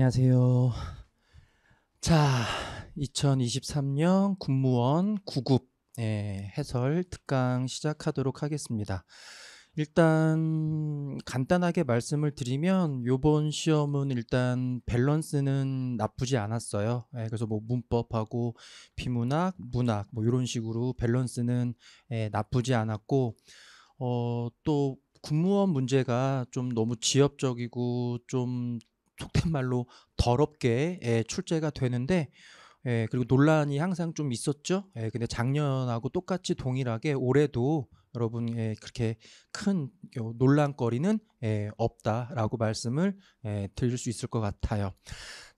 안녕하세요. 자, 2023년 군무원 9급 해설 특강 시작하도록 하겠습니다. 일단 간단하게 말씀을 드리면 요번 시험은 일단 밸런스는 나쁘지 않았어요. 예, 그래서 뭐 문법하고 비문학, 문학 뭐 이런 식으로 밸런스는 예, 나쁘지 않았고 어, 또 군무원 문제가 좀 너무 지엽적이고 좀 속된 말로 더럽게 예, 출제가 되는데 예, 그리고 논란이 항상 좀 있었죠. 예, 근데 작년하고 똑같이 동일하게 올해도 여러분 예, 그렇게 큰 논란거리는 예, 없다라고 말씀을 예, 드릴 수 있을 것 같아요.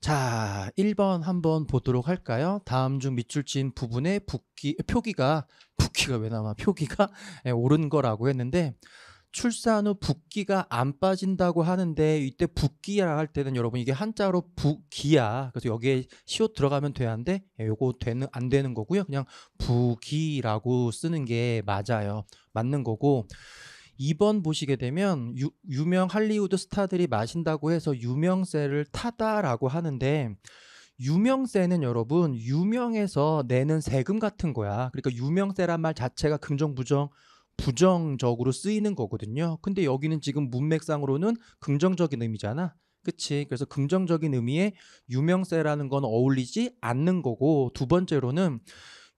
자, 1번 한번 보도록 할까요? 다음 중 밑줄 친 부분의 붓기 표기가 붓기가 왜 나와? 표기가 예, 옳은 거라고 했는데 출산 후 붓기가 안 빠진다고 하는데 이때 붓기라 할 때는 여러분 이게 한자로 붓기야 그래서 여기에 시옷 들어가면 돼야한데 예, 요거 되는 안 되는 거고요. 그냥 붓기라고 쓰는 게 맞아요. 맞는 거고 2번 보시게 되면 유, 유명 할리우드 스타들이 마신다고 해서 유명세를 타다라고 하는데 유명세는 여러분 유명해서 내는 세금 같은 거야. 그러니까 유명세란 말 자체가 긍정 부정 부정적으로 쓰이는 거거든요. 근데 여기는 지금 문맥상으로는 긍정적인 의미잖아. 그치. 그래서 긍정적인 의미에 유명세라는 건 어울리지 않는 거고, 두 번째로는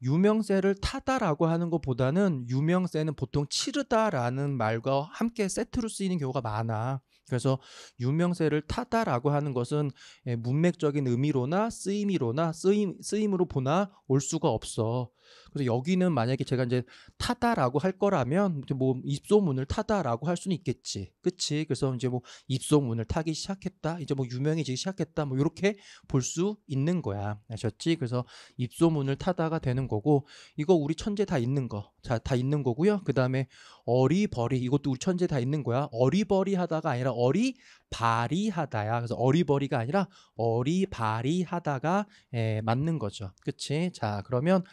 유명세를 타다라고 하는 것보다는 유명세는 보통 치르다라는 말과 함께 세트로 쓰이는 경우가 많아. 그래서 유명세를 타다라고 하는 것은 예, 문맥적인 의미로나 쓰임이로나 쓰임 쓰임으로 보나 올 수가 없어. 그래서 여기는 만약에 제가 이제 타다라고 할 거라면 뭐 입소문을 타다라고 할 수는 있겠지. 그치? 그래서 이제 뭐 입소문을 타기 시작했다. 이제 뭐 유명해지기 시작했다. 뭐 이렇게 볼 수 있는 거야. 아셨지? 그래서 입소문을 타다가 되는 거고 이거 우리 천재 다 있는 거. 자, 다 있는 거고요. 그다음에 어리버리 이것도 우리 천재 다 있는 거야. 어리버리 하다가 아니라 ori 바리하다야. 그래서 어리버리가 아니라 어리바리하다가 에, 예, 맞는 거죠. 그치? 자, 그러면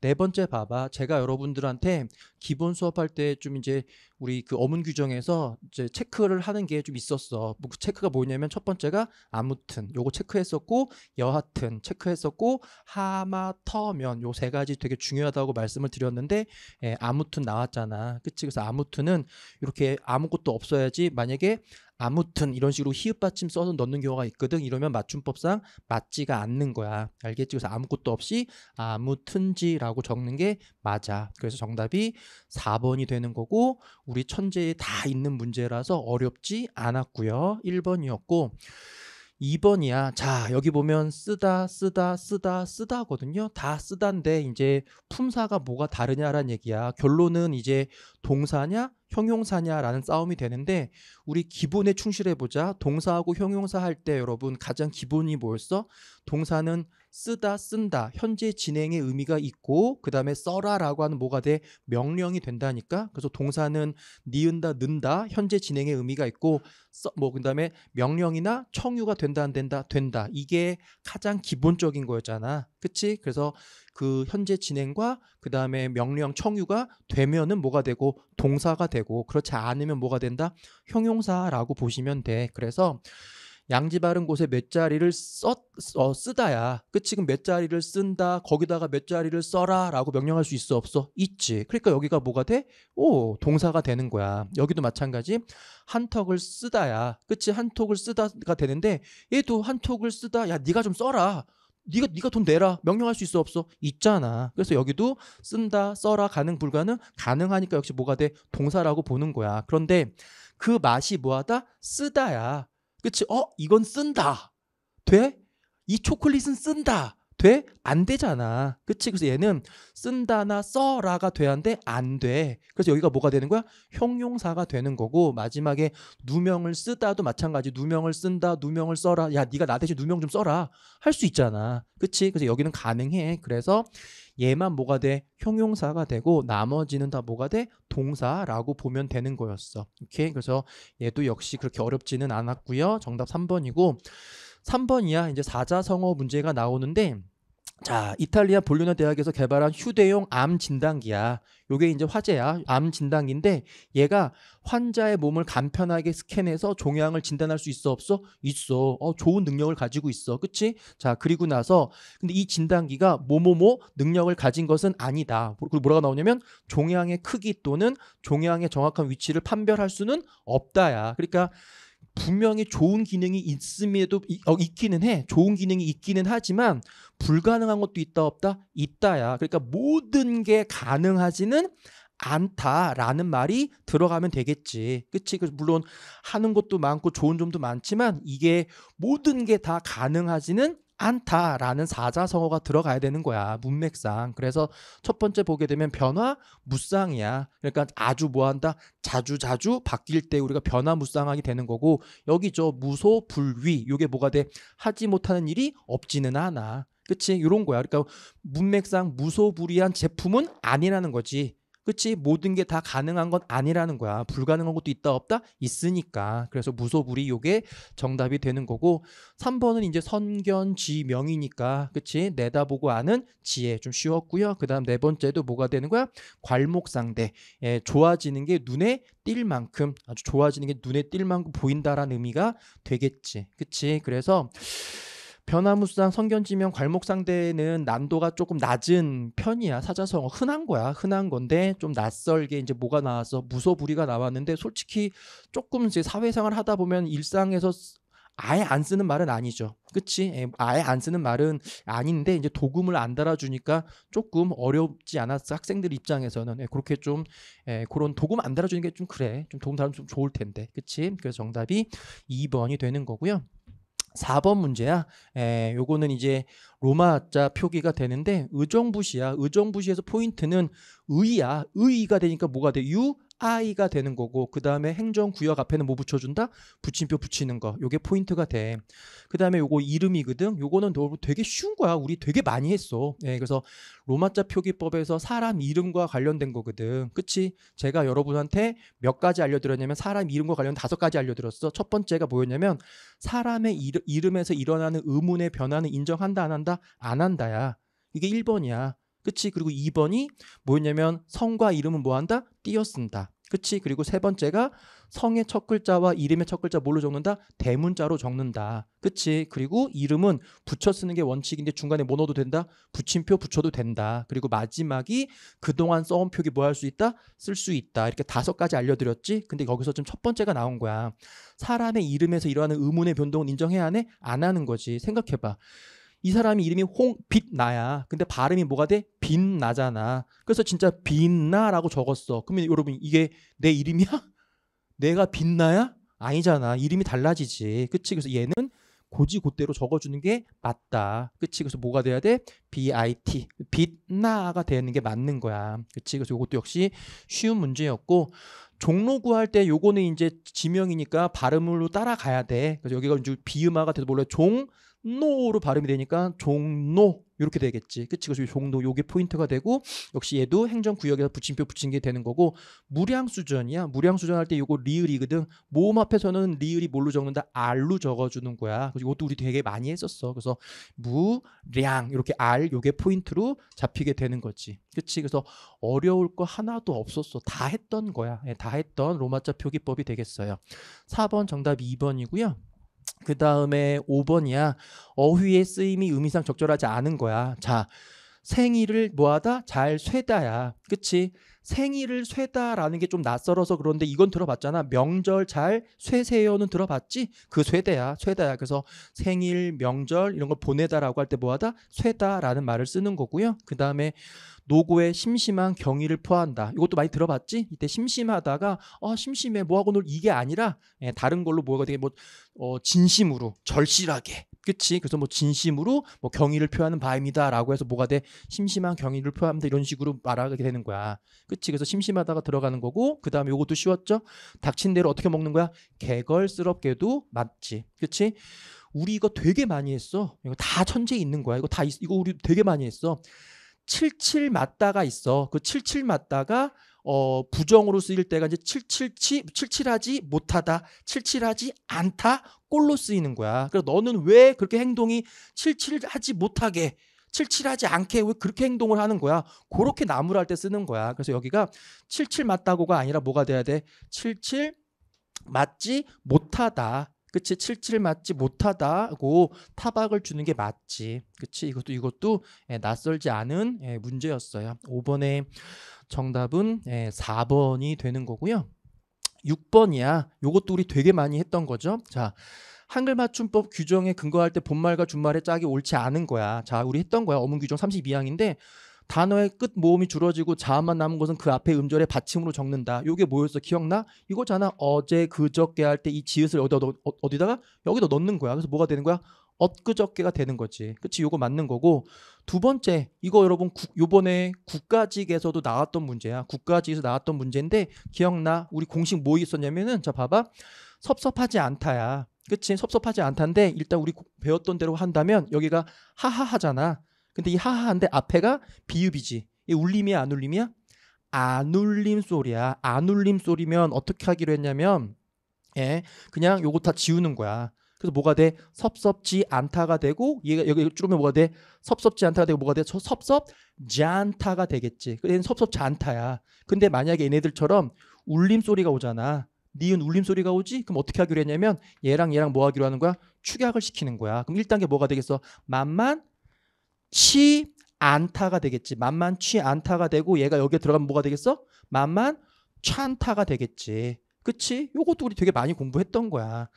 네 번째 봐봐. 제가 여러분들한테 기본 수업할 때 좀 이제 우리 그 어문 규정에서 이제 체크를 하는 게 좀 있었어. 뭐 그 체크가 뭐냐면 첫 번째가 아무튼 요거 체크했었고 여하튼 체크했었고 하마터면 요 세 가지 되게 중요하다고 말씀을 드렸는데 예, 아무튼 나왔잖아. 그치? 그래서 아무튼은 이렇게 아무것도 없어야지 만약에 아무튼 이런 이런 식으로 히읗받침 써서 넣는 경우가 있거든 이러면 맞춤법상 맞지가 않는 거야 알겠지 그래서 아무것도 없이 아무튼지라고 적는 게 맞아 그래서 정답이 4번이 되는 거고 우리 천재에 다 있는 문제라서 어렵지 않았고요 1번이었고 2번이야. 자, 여기 보면 쓰다, 쓰다, 쓰다, 쓰다 거든요. 다 쓰다인데 이제 품사가 뭐가 다르냐라는 얘기야. 결론은 이제 동사냐, 형용사냐라는 싸움이 되는데 우리 기본에 충실해 보자. 동사하고 형용사 할 때 여러분 가장 기본이 뭐였어? 동사는 쓰다 쓴다 현재 진행의 의미가 있고 그 다음에 써라라고 하는 뭐가 돼 명령이 된다니까 그래서 동사는 니은다 는다 현재 진행의 의미가 있고 써뭐그 다음에 명령이나 청유가 된다 안 된다 된다 이게 가장 기본적인 거였잖아 그치 그래서 그 현재 진행과 그 다음에 명령 청유가 되면은 뭐가 되고 동사가 되고 그렇지 않으면 뭐가 된다 형용사라고 보시면 돼 그래서 양지 바른 곳에 몇 자리를 써, 써 어, 쓰다야. 그 지금 몇 자리를 쓴다. 거기다가 몇 자리를 써라라고 명령할 수 있어 없어? 있지. 그러니까 여기가 뭐가 돼? 오 동사가 되는 거야. 여기도 마찬가지. 한턱을 쓰다야. 그치 한턱을 쓰다가 되는데 얘도 한턱을 쓰다. 야니가좀 써라. 니가 네가 돈 내라 명령할 수 있어 없어 있잖아 그래서 여기도 쓴다 써라 가능 불가능 가능하니까 역시 뭐가 돼 동사라고 보는 거야 그런데 그 맛이 뭐하다 쓰다야 그치? 어? 이건 쓴다. 돼? 이 초콜릿은 쓴다. 돼? 안 되잖아. 그치? 그래서 얘는 쓴다나 써라가 돼야한데 안 돼. 그래서 여기가 뭐가 되는 거야? 형용사가 되는 거고 마지막에 누명을 쓰다도 마찬가지 누명을 쓴다, 누명을 써라. 야, 네가 나 대신 누명 좀 써라. 할 수 있잖아. 그치? 그래서 여기는 가능해. 그래서 얘만 뭐가 돼? 형용사가 되고 나머지는 다 뭐가 돼? 동사라고 보면 되는 거였어. 오케이? 그래서 얘도 역시 그렇게 어렵지는 않았고요. 정답 3번이고 3번이야 이제 사자성어 문제가 나오는데 자, 이탈리아 볼로나 대학에서 개발한 휴대용 암 진단기야. 요게 이제 화제야. 암 진단기인데 얘가 환자의 몸을 간편하게 스캔해서 종양을 진단할 수 있어 없어? 있어. 어, 좋은 능력을 가지고 있어. 그치? 자, 그리고 나서 근데 이 진단기가 뭐뭐뭐 능력을 가진 것은 아니다. 그리고 뭐라고 나오냐면 종양의 크기 또는 종양의 정확한 위치를 판별할 수는 없다야. 그러니까 분명히 좋은 기능이 있음에도 어, 있기는 해. 좋은 기능이 있기는 하지만 불가능한 것도 있다 없다 있다야. 그러니까 모든 게 가능하지는 않다라는 말이 들어가면 되겠지. 그치? 그 물론 하는 것도 많고 좋은 점도 많지만 이게 모든 게 다 가능하지는 않다라는 사자성어가 들어가야 되는 거야 문맥상 그래서 첫 번째 보게 되면 변화 무쌍이야 그러니까 아주 뭐한다 자주 자주 바뀔 때 우리가 변화 무쌍하게 되는 거고 여기 저 무소 불위 요게 뭐가 돼 하지 못하는 일이 없지는 않아 그치 요런 거야 그러니까 문맥상 무소불위한 제품은 아니라는 거지 그치 모든 게 다 가능한 건 아니라는 거야 불가능한 것도 있다 없다 있으니까 그래서 무소불위 요게 정답이 되는 거고 3번은 이제 선견 지명이니까 그치 내다보고 아는 지혜 좀 쉬웠고요 그 다음 네 번째도 뭐가 되는 거야 괄목상대 예, 좋아지는 게 눈에 띌 만큼 아주 좋아지는 게 눈에 띌 만큼 보인다라는 의미가 되겠지 그치 그래서 변화무쌍 성견지명 괄목상대는 난도가 조금 낮은 편이야 사자성어 흔한 거야 흔한 건데 좀 낯설게 이제 뭐가 나와서 무소불위가 나왔는데 솔직히 조금 이제 사회생활 하다 보면 일상에서 아예 안 쓰는 말은 아니죠. 그치? 예, 아예 안 쓰는 말은 아닌데 이제 도금을 안 달아주니까 조금 어렵지 않았어 학생들 입장에서는 예, 그렇게 좀 예, 그런 도금 안 달아주는 게 좀 그래 좀 도금 달아주면 좀 좋을 텐데 그치? 그래서 정답이 2번이 되는 거고요. 4번 문제야. 에, 요거는 이제 로마자 표기가 되는데 의정부시야. 의정부시에서 포인트는 의야. 의가 되니까 뭐가 돼? 유 I가 되는 거고 그 다음에 행정구역 앞에는 뭐 붙여준다? 붙임표 붙이는 거 요게 포인트가 돼그 다음에 요거 이름이거든 요거는 되게 쉬운 거야 우리 되게 많이 했어 예, 그래서 로마자 표기법에서 사람 이름과 관련된 거거든 그치? 제가 여러분한테 몇 가지 알려드렸냐면 사람 이름과 관련 다섯 가지 알려드렸어 첫 번째가 뭐였냐면 사람의 이름, 이름에서 일어나는 의문의 변화는 인정한다 안 한다? 안 한다야 이게 1번이야 그치? 그리고 2번이 뭐였냐면 성과 이름은 뭐한다? 띄어쓴다. 그치? 그리고 세 번째가 성의 첫 글자와 이름의 첫 글자 뭘로 적는다? 대문자로 적는다. 그치? 그리고 이름은 붙여 쓰는 게 원칙인데 중간에 뭐 넣어도 된다? 붙임표 붙여도 된다. 그리고 마지막이 그동안 써온 표기 뭐할 수 있다? 쓸 수 있다. 이렇게 다섯 가지 알려드렸지? 근데 거기서 좀 첫 번째가 나온 거야. 사람의 이름에서 일어나는 의문의 변동은 인정해야 하네? 안 하는 거지. 생각해봐. 이 사람이 이름이 홍빛나야. 근데 발음이 뭐가 돼? 빛나잖아. 그래서 진짜 빛나라고 적었어. 그러면 여러분 이게 내 이름이야? 내가 빛나야? 아니잖아. 이름이 달라지지. 그치? 그래서 얘는 고지고대로 적어주는 게 맞다. 그치? 그래서 뭐가 돼야 돼? BIT. 빛나가 되는 게 맞는 거야. 그치? 그래서 이것도 역시 쉬운 문제였고, 종로 구할 때 요거는 이제 지명이니까 발음으로 따라가야 돼. 그래서 여기가 이제 비음화가 돼서 몰라 종, 노로 발음이 되니까 종노 이렇게 되겠지. 그치? 그래서 종노 요게 포인트가 되고 역시 얘도 행정구역에서 붙임표 붙인 게 되는 거고 무량수전이야. 무량수전할 때 요거 리을이거든. 모음 앞에서는 리을이 뭘로 적는다? 알로 적어주는 거야. 그래서 이것도 우리 되게 많이 했었어. 그래서 무량 이렇게 알 요게 포인트로 잡히게 되는 거지. 그치? 그래서 어려울 거 하나도 없었어. 다 했던 거야. 예, 다 했던 로마자 표기법이 되겠어요. 4번 정답 2번이고요. 그 다음에 5번이야. 어휘의 쓰임이 의미상 적절하지 않은 거야. 자, 생일을 뭐하다? 잘 쇠다야. 그치? 생일을 쇠다라는 게 좀 낯설어서 그런데 이건 들어봤잖아. 명절 잘 쇠세요는 들어봤지? 그 쇠대야, 쇠다야. 그래서 생일, 명절 이런 걸 보내다라고 할 때 뭐하다? 쇠다라는 말을 쓰는 거고요. 그 다음에 노고에 심심한 경의를 포한다. 이것도 많이 들어봤지? 이때 심심하다가 어, 심심해 뭐하고 놀 이게 아니라 예, 다른 걸로 뭐가 되게 뭐 어, 진심으로 절실하게 그치? 그래서 뭐 진심으로 뭐 경의를 표하는 바입니다라고 해서 뭐가 돼 심심한 경의를 표합니다 이런 식으로 말하게 되는 거야. 그치? 그래서 심심하다가 들어가는 거고 그 다음에 이것도 쉬웠죠? 닥친 대로 어떻게 먹는 거야? 개걸스럽게도 맞지. 그치? 우리 이거 되게 많이 했어. 이거 다 천재 있는 거야. 이거 다 있, 이거 우리 되게 많이 했어. 칠칠 맞다가 있어. 그 칠칠 맞다가 어, 부정으로 쓰일 때가 이제 칠칠치, 칠칠하지 못하다, 칠칠하지 않다, 꼴로 쓰이는 거야. 그래 너는 왜 그렇게 행동이 칠칠하지 못하게, 칠칠하지 않게 왜 그렇게 행동을 하는 거야? 그렇게 나무랄 때 쓰는 거야. 그래서 여기가 칠칠 맞다고가 아니라 뭐가 돼야 돼? 칠칠 맞지 못하다. 그치 칠칠 맞지 못하다고 타박을 주는 게 맞지 그치 이것도 이것도 예, 낯설지 않은 예, 문제였어요 5번의 정답은 예, 4번이 되는 거고요 6번이야 요것도 우리 되게 많이 했던 거죠 자 한글 맞춤법 규정에 근거할 때 본말과 준말의 짝이 옳지 않은 거야 자 우리 했던 거야 어문 규정 32항인데 단어의 끝 모음이 줄어지고 자음만 남은 것은 그 앞에 음절의 받침으로 적는다. 이게 뭐였어? 기억나? 이거잖아. 어제 그저께 할 때 이 지읒을 어디다, 어, 디다가 여기다 넣는 거야. 그래서 뭐가 되는 거야? 엊그저께가 되는 거지. 그치? 이거 맞는 거고. 두 번째, 이거 여러분 구, 요번에 국가직에서도 나왔던 문제야. 국가직에서 나왔던 문제인데 기억나? 우리 공식 뭐 있었냐면은 자 봐봐. 섭섭하지 않다야. 그치? 섭섭하지 않다인데 일단 우리 배웠던 대로 한다면 여기가 하하하잖아. 근데 이 하하한데 앞에가 비유비지. 이 울림이야 안 울림이야? 안 울림 소리야. 안 울림 소리면 어떻게 하기로 했냐면 예, 그냥 요거 다 지우는 거야. 그래서 뭐가 돼? 섭섭지 않다가 되고 얘가 여기 줄으면 뭐가 돼? 섭섭지 않다가 되고 뭐가 돼? 저 섭섭 지않다가 되겠지. 그얘는 섭섭지 않다야. 근데 만약에 얘네들처럼 울림 소리가 오잖아. 니은 울림 소리가 오지? 그럼 어떻게 하기로 했냐면 얘랑 얘랑 뭐 하기로 하는 거야? 축약을 시키는 거야. 그럼 1단계 뭐가 되겠어? 만만 치 안타가 되겠지. 만만치 않다가 되고 얘가 여기에 들어가면 뭐가 되겠어? 만만 찬타가 되겠지. 그치? 요것도 우리 되게 많이 공부했던 거야.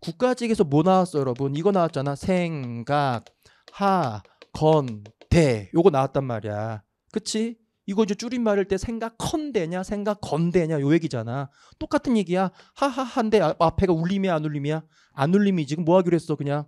국가직에서 뭐 나왔어, 여러분? 이거 나왔잖아. 생각, 하, 건, 대. 요거 나왔단 말이야. 그치? 이거 이제 줄임말일 때 생각컨대냐, 생각건대냐 요 얘기잖아. 똑같은 얘기야. 하하한데 아, 앞에가 울림이야, 안 울림이야? 안 울림이 지금 뭐 하기로 했어, 그냥?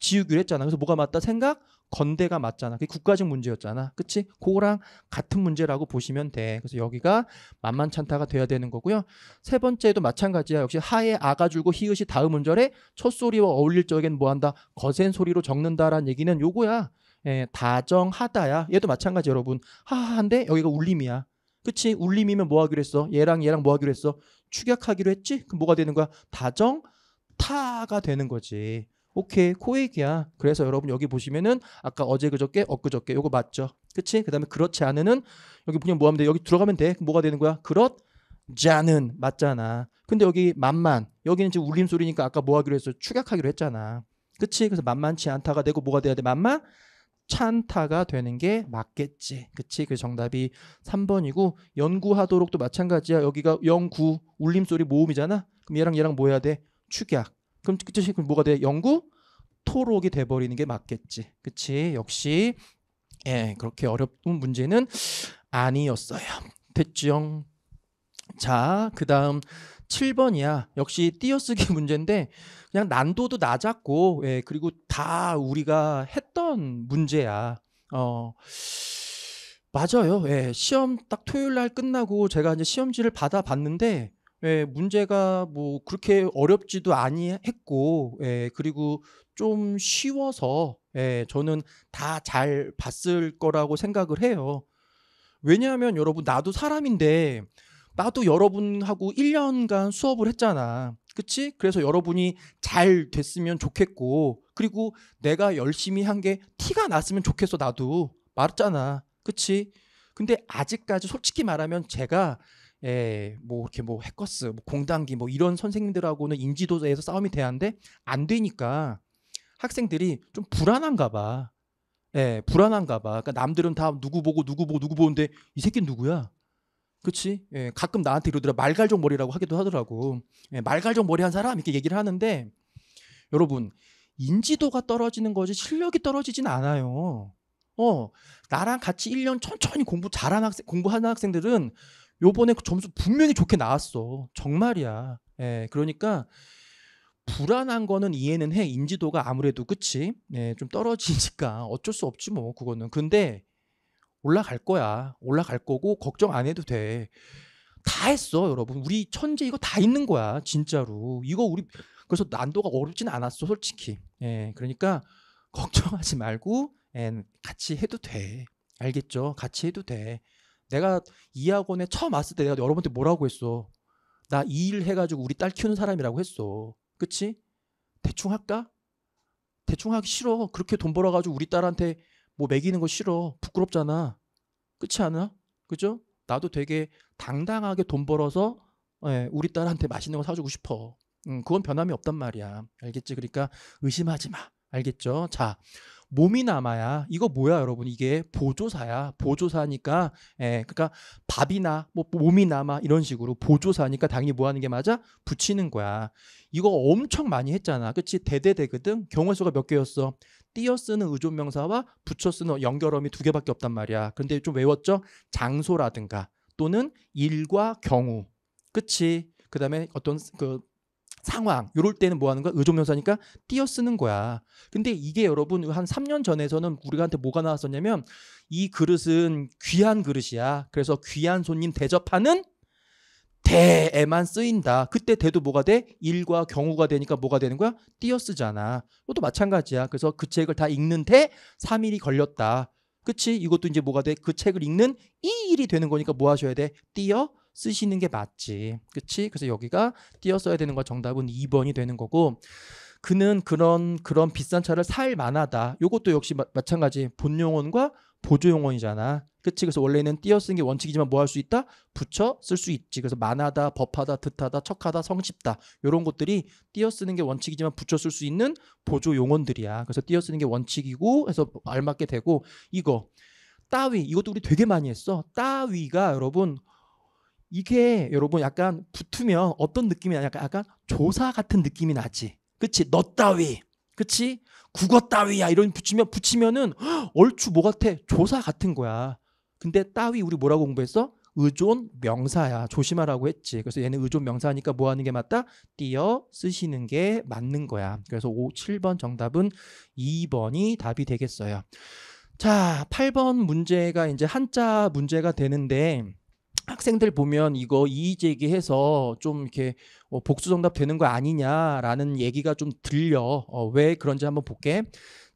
지우기로 했잖아. 그래서 뭐가 맞다? 생각 건대가 맞잖아. 그게 국가적 문제였잖아. 그치? 그거랑 같은 문제라고 보시면 돼. 그래서 여기가 만만찮다가 돼야 되는 거고요. 세 번째도 마찬가지야. 역시 하에 아가 줄고 히읗이 다음 음절에 첫 소리와 어울릴 적엔 뭐한다? 거센 소리로 적는다라는 얘기는 요거야. 예, 다정하다야. 얘도 마찬가지 여러분. 하하한데 여기가 울림이야. 그치? 울림이면 뭐 하기로 했어? 얘랑 얘랑 뭐 하기로 했어? 축약하기로 했지? 그럼 뭐가 되는 거야? 다정 타가 되는 거지. 오케이 코액이야. 그래서 여러분 여기 보시면은 아까 어제 그저께 엊그저께 요거 맞죠? 그치? 그 다음에 그렇지 않은은 여기 그냥 뭐 하면 돼? 여기 들어가면 돼. 뭐가 되는 거야? 그렇 자는 맞잖아. 근데 여기 만만 여기는 지금 울림 소리니까 아까 뭐 하기로 했어? 축약하기로 했잖아. 그치? 그래서 만만치 않다가 되고 뭐가 돼야 돼? 만만 찬타가 되는 게 맞겠지. 그치? 그 정답이 3번이고 연구하도록도 마찬가지야. 여기가 영구 울림소리 모음이잖아. 그럼 얘랑 얘랑 뭐 해야 돼? 축약. 그럼 그이 그럼 뭐가 돼? 영구 토록이 돼버리는 게 맞겠지. 그치? 역시 예 그렇게 어렵던 문제는 아니었어요. 됐죠 자, 그 다음 7번이야. 역시 띄어쓰기 문제인데 그냥 난도도 낮았고 예, 그리고 다 우리가 했던 문제야. 어. 맞아요. 예, 시험 딱 토요일 날 끝나고 제가 이제 시험지를 받아 봤는데 예, 문제가 뭐 그렇게 어렵지도 아니했고, 예, 그리고 좀 쉬워서 예, 저는 다 잘 봤을 거라고 생각을 해요. 왜냐하면 여러분 나도 사람인데 나도 여러분하고 1년간 수업을 했잖아. 그치? 그래서 여러분이 잘 됐으면 좋겠고, 그리고 내가 열심히 한 게 티가 났으면 좋겠어, 나도. 말했잖아. 그치? 근데 아직까지 솔직히 말하면 제가 예, 뭐 이렇게 뭐 해커스, 뭐 공단기 뭐 이런 선생님들하고는 인지도에서 싸움이 돼야한데 안 되니까 학생들이 좀 불안한가 봐. 예, 불안한가 봐. 그러니까 남들은 다 누구 보고 누구 보고 누구 보는데 이 새끼는 누구야? 그치? 예, 가끔 나한테 이러더라. 말갈정 머리라고 하기도 하더라고. 예, 말갈정 머리 한 사람? 이렇게 얘기를 하는데 여러분, 인지도가 떨어지는 거지 실력이 떨어지진 않아요. 어, 나랑 같이 1년 천천히 공부 잘한 학생, 공부하는 학생들은 요번에 그 점수 분명히 좋게 나왔어. 정말이야. 예, 그러니까 불안한 거는 이해는 해. 인지도가 아무래도 그치? 예, 좀 떨어지니까 어쩔 수 없지 뭐 그거는. 근데 올라갈 거야. 올라갈 거고 걱정 안 해도 돼. 다 했어, 여러분. 우리 천재 이거 다 있는 거야, 진짜로. 이거 우리 그래서 난도가 어렵진 않았어, 솔직히. 예, 그러니까 걱정하지 말고 예, 같이 해도 돼. 알겠죠? 같이 해도 돼. 내가 이 학원에 처음 왔을 때 내가 여러분한테 뭐라고 했어? 나 이 일 해가지고 우리 딸 키우는 사람이라고 했어. 그치? 대충 할까? 대충 하기 싫어. 그렇게 돈 벌어가지고 우리 딸한테 뭐 먹이는 거 싫어. 부끄럽잖아. 그치 않아? 그죠? 나도 되게 당당하게 돈 벌어서 예, 우리 딸한테 맛있는 거 사주고 싶어. 음, 그건 변함이 없단 말이야. 알겠지? 그러니까 의심하지 마. 알겠죠? 자, 몸이 남아야 이거 뭐야 여러분 이게 보조사야 보조사니까 예 그러니까 밥이나 뭐 몸이 남아 이런 식으로 보조사니까 당연히 뭐 하는 게 맞아 붙이는 거야 이거 엄청 많이 했잖아 그치 대대대거든 경우의 수가 몇 개였어 띄어 쓰는 의존명사와 붙여 쓰는 연결어미 두 개밖에 없단 말이야 근데 좀 외웠죠 장소라든가 또는 일과 경우 그치 그다음에 어떤 그 상황 요럴 때는 뭐 하는 거야? 의존명사니까 띄어쓰는 거야. 근데 이게 여러분 한 3년 전에서는 우리한테 뭐가 나왔었냐면 이 그릇은 귀한 그릇이야. 그래서 귀한 손님 대접하는 대에만 쓰인다. 그때 대도 뭐가 돼? 일과 경우가 되니까 뭐가 되는 거야? 띄어쓰잖아. 이것도 마찬가지야. 그래서 그 책을 다 읽는데 3일이 걸렸다. 그치? 이것도 이제 뭐가 돼? 그 책을 읽는 이 일이 되는 거니까 뭐 하셔야 돼? 띄어 쓰시는 게 맞지. 그치? 그래서 여기가 띄어 써야 되는 거 정답은 2번이 되는 거고 그는 그런 그런 비싼 차를 살 만하다. 요것도 역시 마, 마찬가지 본용언과 보조용언이잖아. 그치? 그래서 원래는 띄어 쓰는 게 원칙이지만 뭐 할 수 있다? 붙여 쓸 수 있지. 그래서 만하다, 법하다, 듯하다, 척하다, 성십다. 요런 것들이 띄어 쓰는 게 원칙이지만 붙여 쓸 수 있는 보조 용언들이야. 그래서 띄어 쓰는 게 원칙이고 해서 알맞게 되고 이거 따위 이것도 우리 되게 많이 했어. 따위가 여러분 이게 여러분 약간 붙으면 어떤 느낌이 나냐? 약간, 약간 조사 같은 느낌이 나지. 그치? 너 따위. 그치? 국어 따위야. 이런 붙이면, 붙이면은 얼추 뭐 같아? 조사 같은 거야. 근데 따위 우리 뭐라고 공부했어? 의존 명사야. 조심하라고 했지. 그래서 얘는 의존 명사니까 뭐 하는 게 맞다? 띄어 쓰시는 게 맞는 거야. 그래서 5, 7번 정답은 2번이 답이 되겠어요. 자, 8번 문제가 이제 한자 문제가 되는데 학생들 보면 이거 이의 제기해서 좀 이렇게 어, 복수 정답 되는 거 아니냐라는 얘기가 좀 들려. 어, 왜 그런지 한번 볼게.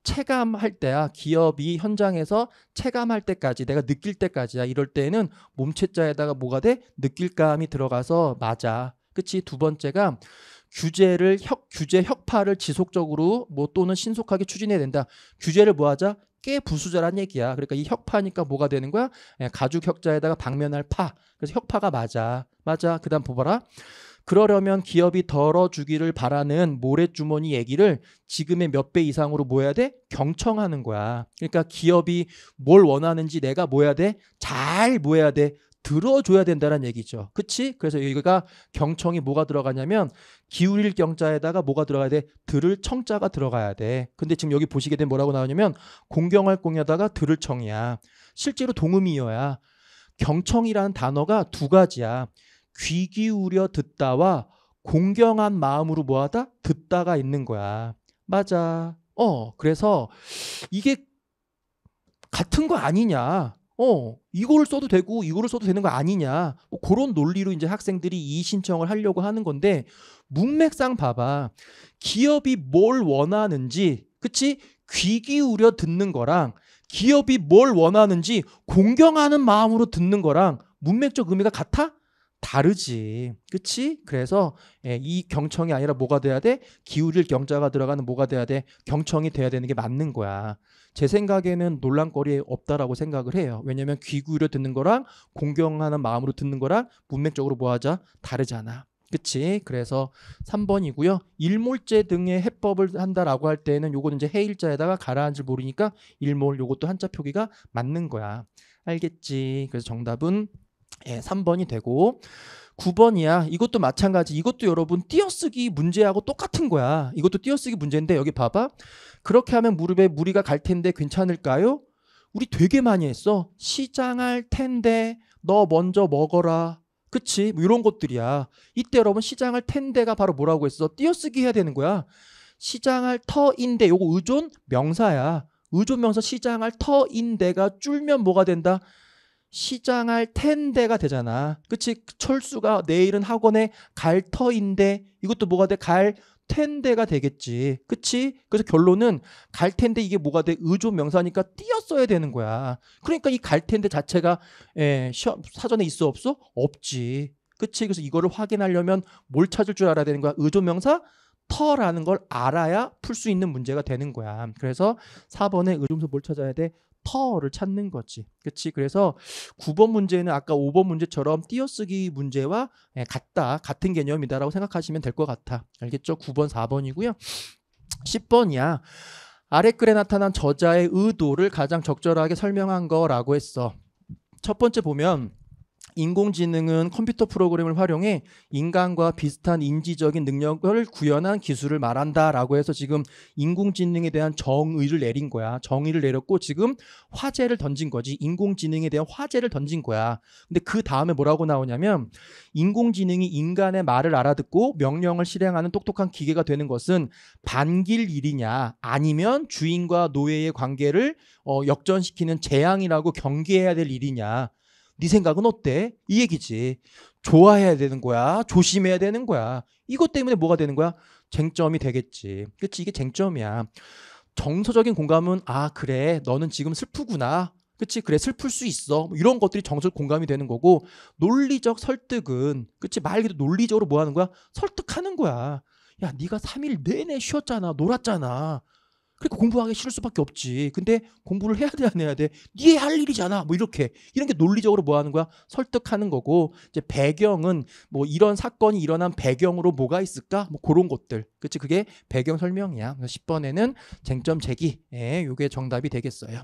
체감할 때야 기업이 현장에서 체감할 때까지 내가 느낄 때까지야 이럴 때는 몸체자에다가 뭐가 돼 느낄감이 들어가서 맞아 그치 두 번째가 규제를 혁 규제 혁파를 지속적으로 뭐 또는 신속하게 추진해야 된다 규제를 뭐하자 꽤 부수절한 얘기야. 그러니까 이 혁파니까 뭐가 되는 거야? 예, 가죽 혁자에다가 방면할 파. 그래서 혁파가 맞아. 맞아. 그다음 보봐라. 그러려면 기업이 덜어주기를 바라는 모래주머니 얘기를 지금의 몇 배 이상으로 뭐해야 돼? 경청하는 거야. 그러니까 기업이 뭘 원하는지 내가 뭐해야 돼? 잘뭐해야 돼. 들어줘야 된다는 얘기죠. 그치? 그래서 여기가 경청이 뭐가 들어가냐면 기울일 경자에다가 뭐가 들어가야 돼? 들을 청자가 들어가야 돼. 근데 지금 여기 보시게 되면 뭐라고 나오냐면 공경할 공에다가 들을 청이야. 실제로 동음이어야 경청이라는 단어가 두 가지야. 귀 기울여 듣다와 공경한 마음으로 뭐하다? 듣다가 있는 거야. 맞아. 어, 그래서 이게 같은 거 아니냐. 어, 이거를 써도 되고 이거를 써도 되는 거 아니냐. 뭐 그런 논리로 이제 학생들이 이 신청을 하려고 하는 건데 문맥상 봐봐. 기업이 뭘 원하는지, 그치? 귀 기울여 듣는 거랑 기업이 뭘 원하는지 공경하는 마음으로 듣는 거랑 문맥적 의미가 같아? 다르지. 그치? 그래서 예, 이 경청이 아니라 뭐가 돼야 돼? 기울일 경자가 들어가는 뭐가 돼야 돼? 경청이 돼야 되는 게 맞는 거야. 제 생각에는 논란거리 에 없다라고 생각을 해요. 왜냐면귀구울여 듣는 거랑 공경하는 마음으로 듣는 거랑 문맥적으로 뭐하자 다르잖아. 그치? 그래서 3번이고요. 일몰제 등의 해법을 한다라고 할 때는 요거는 이제 해일자에다가 가라앉을 모르니까 일몰 요것도 한자 표기가 맞는 거야. 알겠지? 그래서 정답은 예, 3번이 되고 9번이야. 이것도 마찬가지. 이것도 여러분 띄어쓰기 문제하고 똑같은 거야. 이것도 띄어쓰기 문제인데 여기 봐봐. 그렇게 하면 무릎에 무리가 갈 텐데 괜찮을까요? 우리 되게 많이 했어. 시장할 텐데 너 먼저 먹어라. 그치? 뭐 이런 것들이야. 이때 여러분 시장할 텐데가 바로 뭐라고 했어? 띄어쓰기 해야 되는 거야. 시장할 터인데 요거 의존 명사야. 의존 명사 시장할 터인데가 줄면 뭐가 된다? 시장할 텐데가 되잖아. 그치? 철수가 내일은 학원에 갈 터인데 이것도 뭐가 돼? 갈 텐데가 되겠지. 그치? 그래서 결론은 갈 텐데 이게 뭐가 돼? 의조 명사니까 띄었어야 되는 거야. 그러니까 이 갈 텐데 자체가 에, 예, 시험, 사전에 있어 없어? 없지. 그치? 그래서 이거를 확인하려면 뭘 찾을 줄 알아야 되는 거야? 의조 명사? 터라는 걸 알아야 풀 수 있는 문제가 되는 거야. 그래서 4번에 의조명사 뭘 찾아야 돼? 터를 찾는 거지. 그렇지? 그래서 9번 문제는 아까 5번 문제처럼 띄어쓰기 문제와 예, 같다. 같은 개념이다라고 생각하시면 될 것 같아. 알겠죠? 9번, 4번이고요. 10번이야. 아래 글에 나타난 저자의 의도를 가장 적절하게 설명한 거라고 했어. 첫 번째 보면 인공지능은 컴퓨터 프로그램을 활용해 인간과 비슷한 인지적인 능력을 구현한 기술을 말한다라고 해서 지금 인공지능에 대한 정의를 내린 거야. 정의를 내렸고 지금 화제를 던진 거지. 인공지능에 대한 화제를 던진 거야. 근데 그 다음에 뭐라고 나오냐면 인공지능이 인간의 말을 알아듣고 명령을 실행하는 똑똑한 기계가 되는 것은 반길 일이냐 아니면 주인과 노예의 관계를 어, 역전시키는 재앙이라고 경계해야 될 일이냐 네 생각은 어때? 이 얘기지. 좋아해야 되는 거야. 조심해야 되는 거야. 이것 때문에 뭐가 되는 거야? 쟁점이 되겠지. 그렇지? 이게 쟁점이야. 정서적인 공감은 아 그래 너는 지금 슬프구나. 그치 그래 슬플 수 있어 뭐 이런 것들이 정서적 공감이 되는 거고 논리적 설득은 그치 말 그대로 논리적으로 뭐 하는 거야 설득하는 거야 야 네가 3일 내내 쉬었잖아 놀았잖아 그러니까 공부하기 싫을 수밖에 없지. 근데 공부를 해야 돼, 안 해야 돼? 네 할 일이잖아. 뭐 이렇게. 이런 게 논리적으로 뭐 하는 거야? 설득하는 거고, 이제 배경은 뭐 이런 사건이 일어난 배경으로 뭐가 있을까? 뭐 그런 것들. 그치 그게 배경 설명이야. 10번에는 쟁점 제기. 예, 요게 정답이 되겠어요.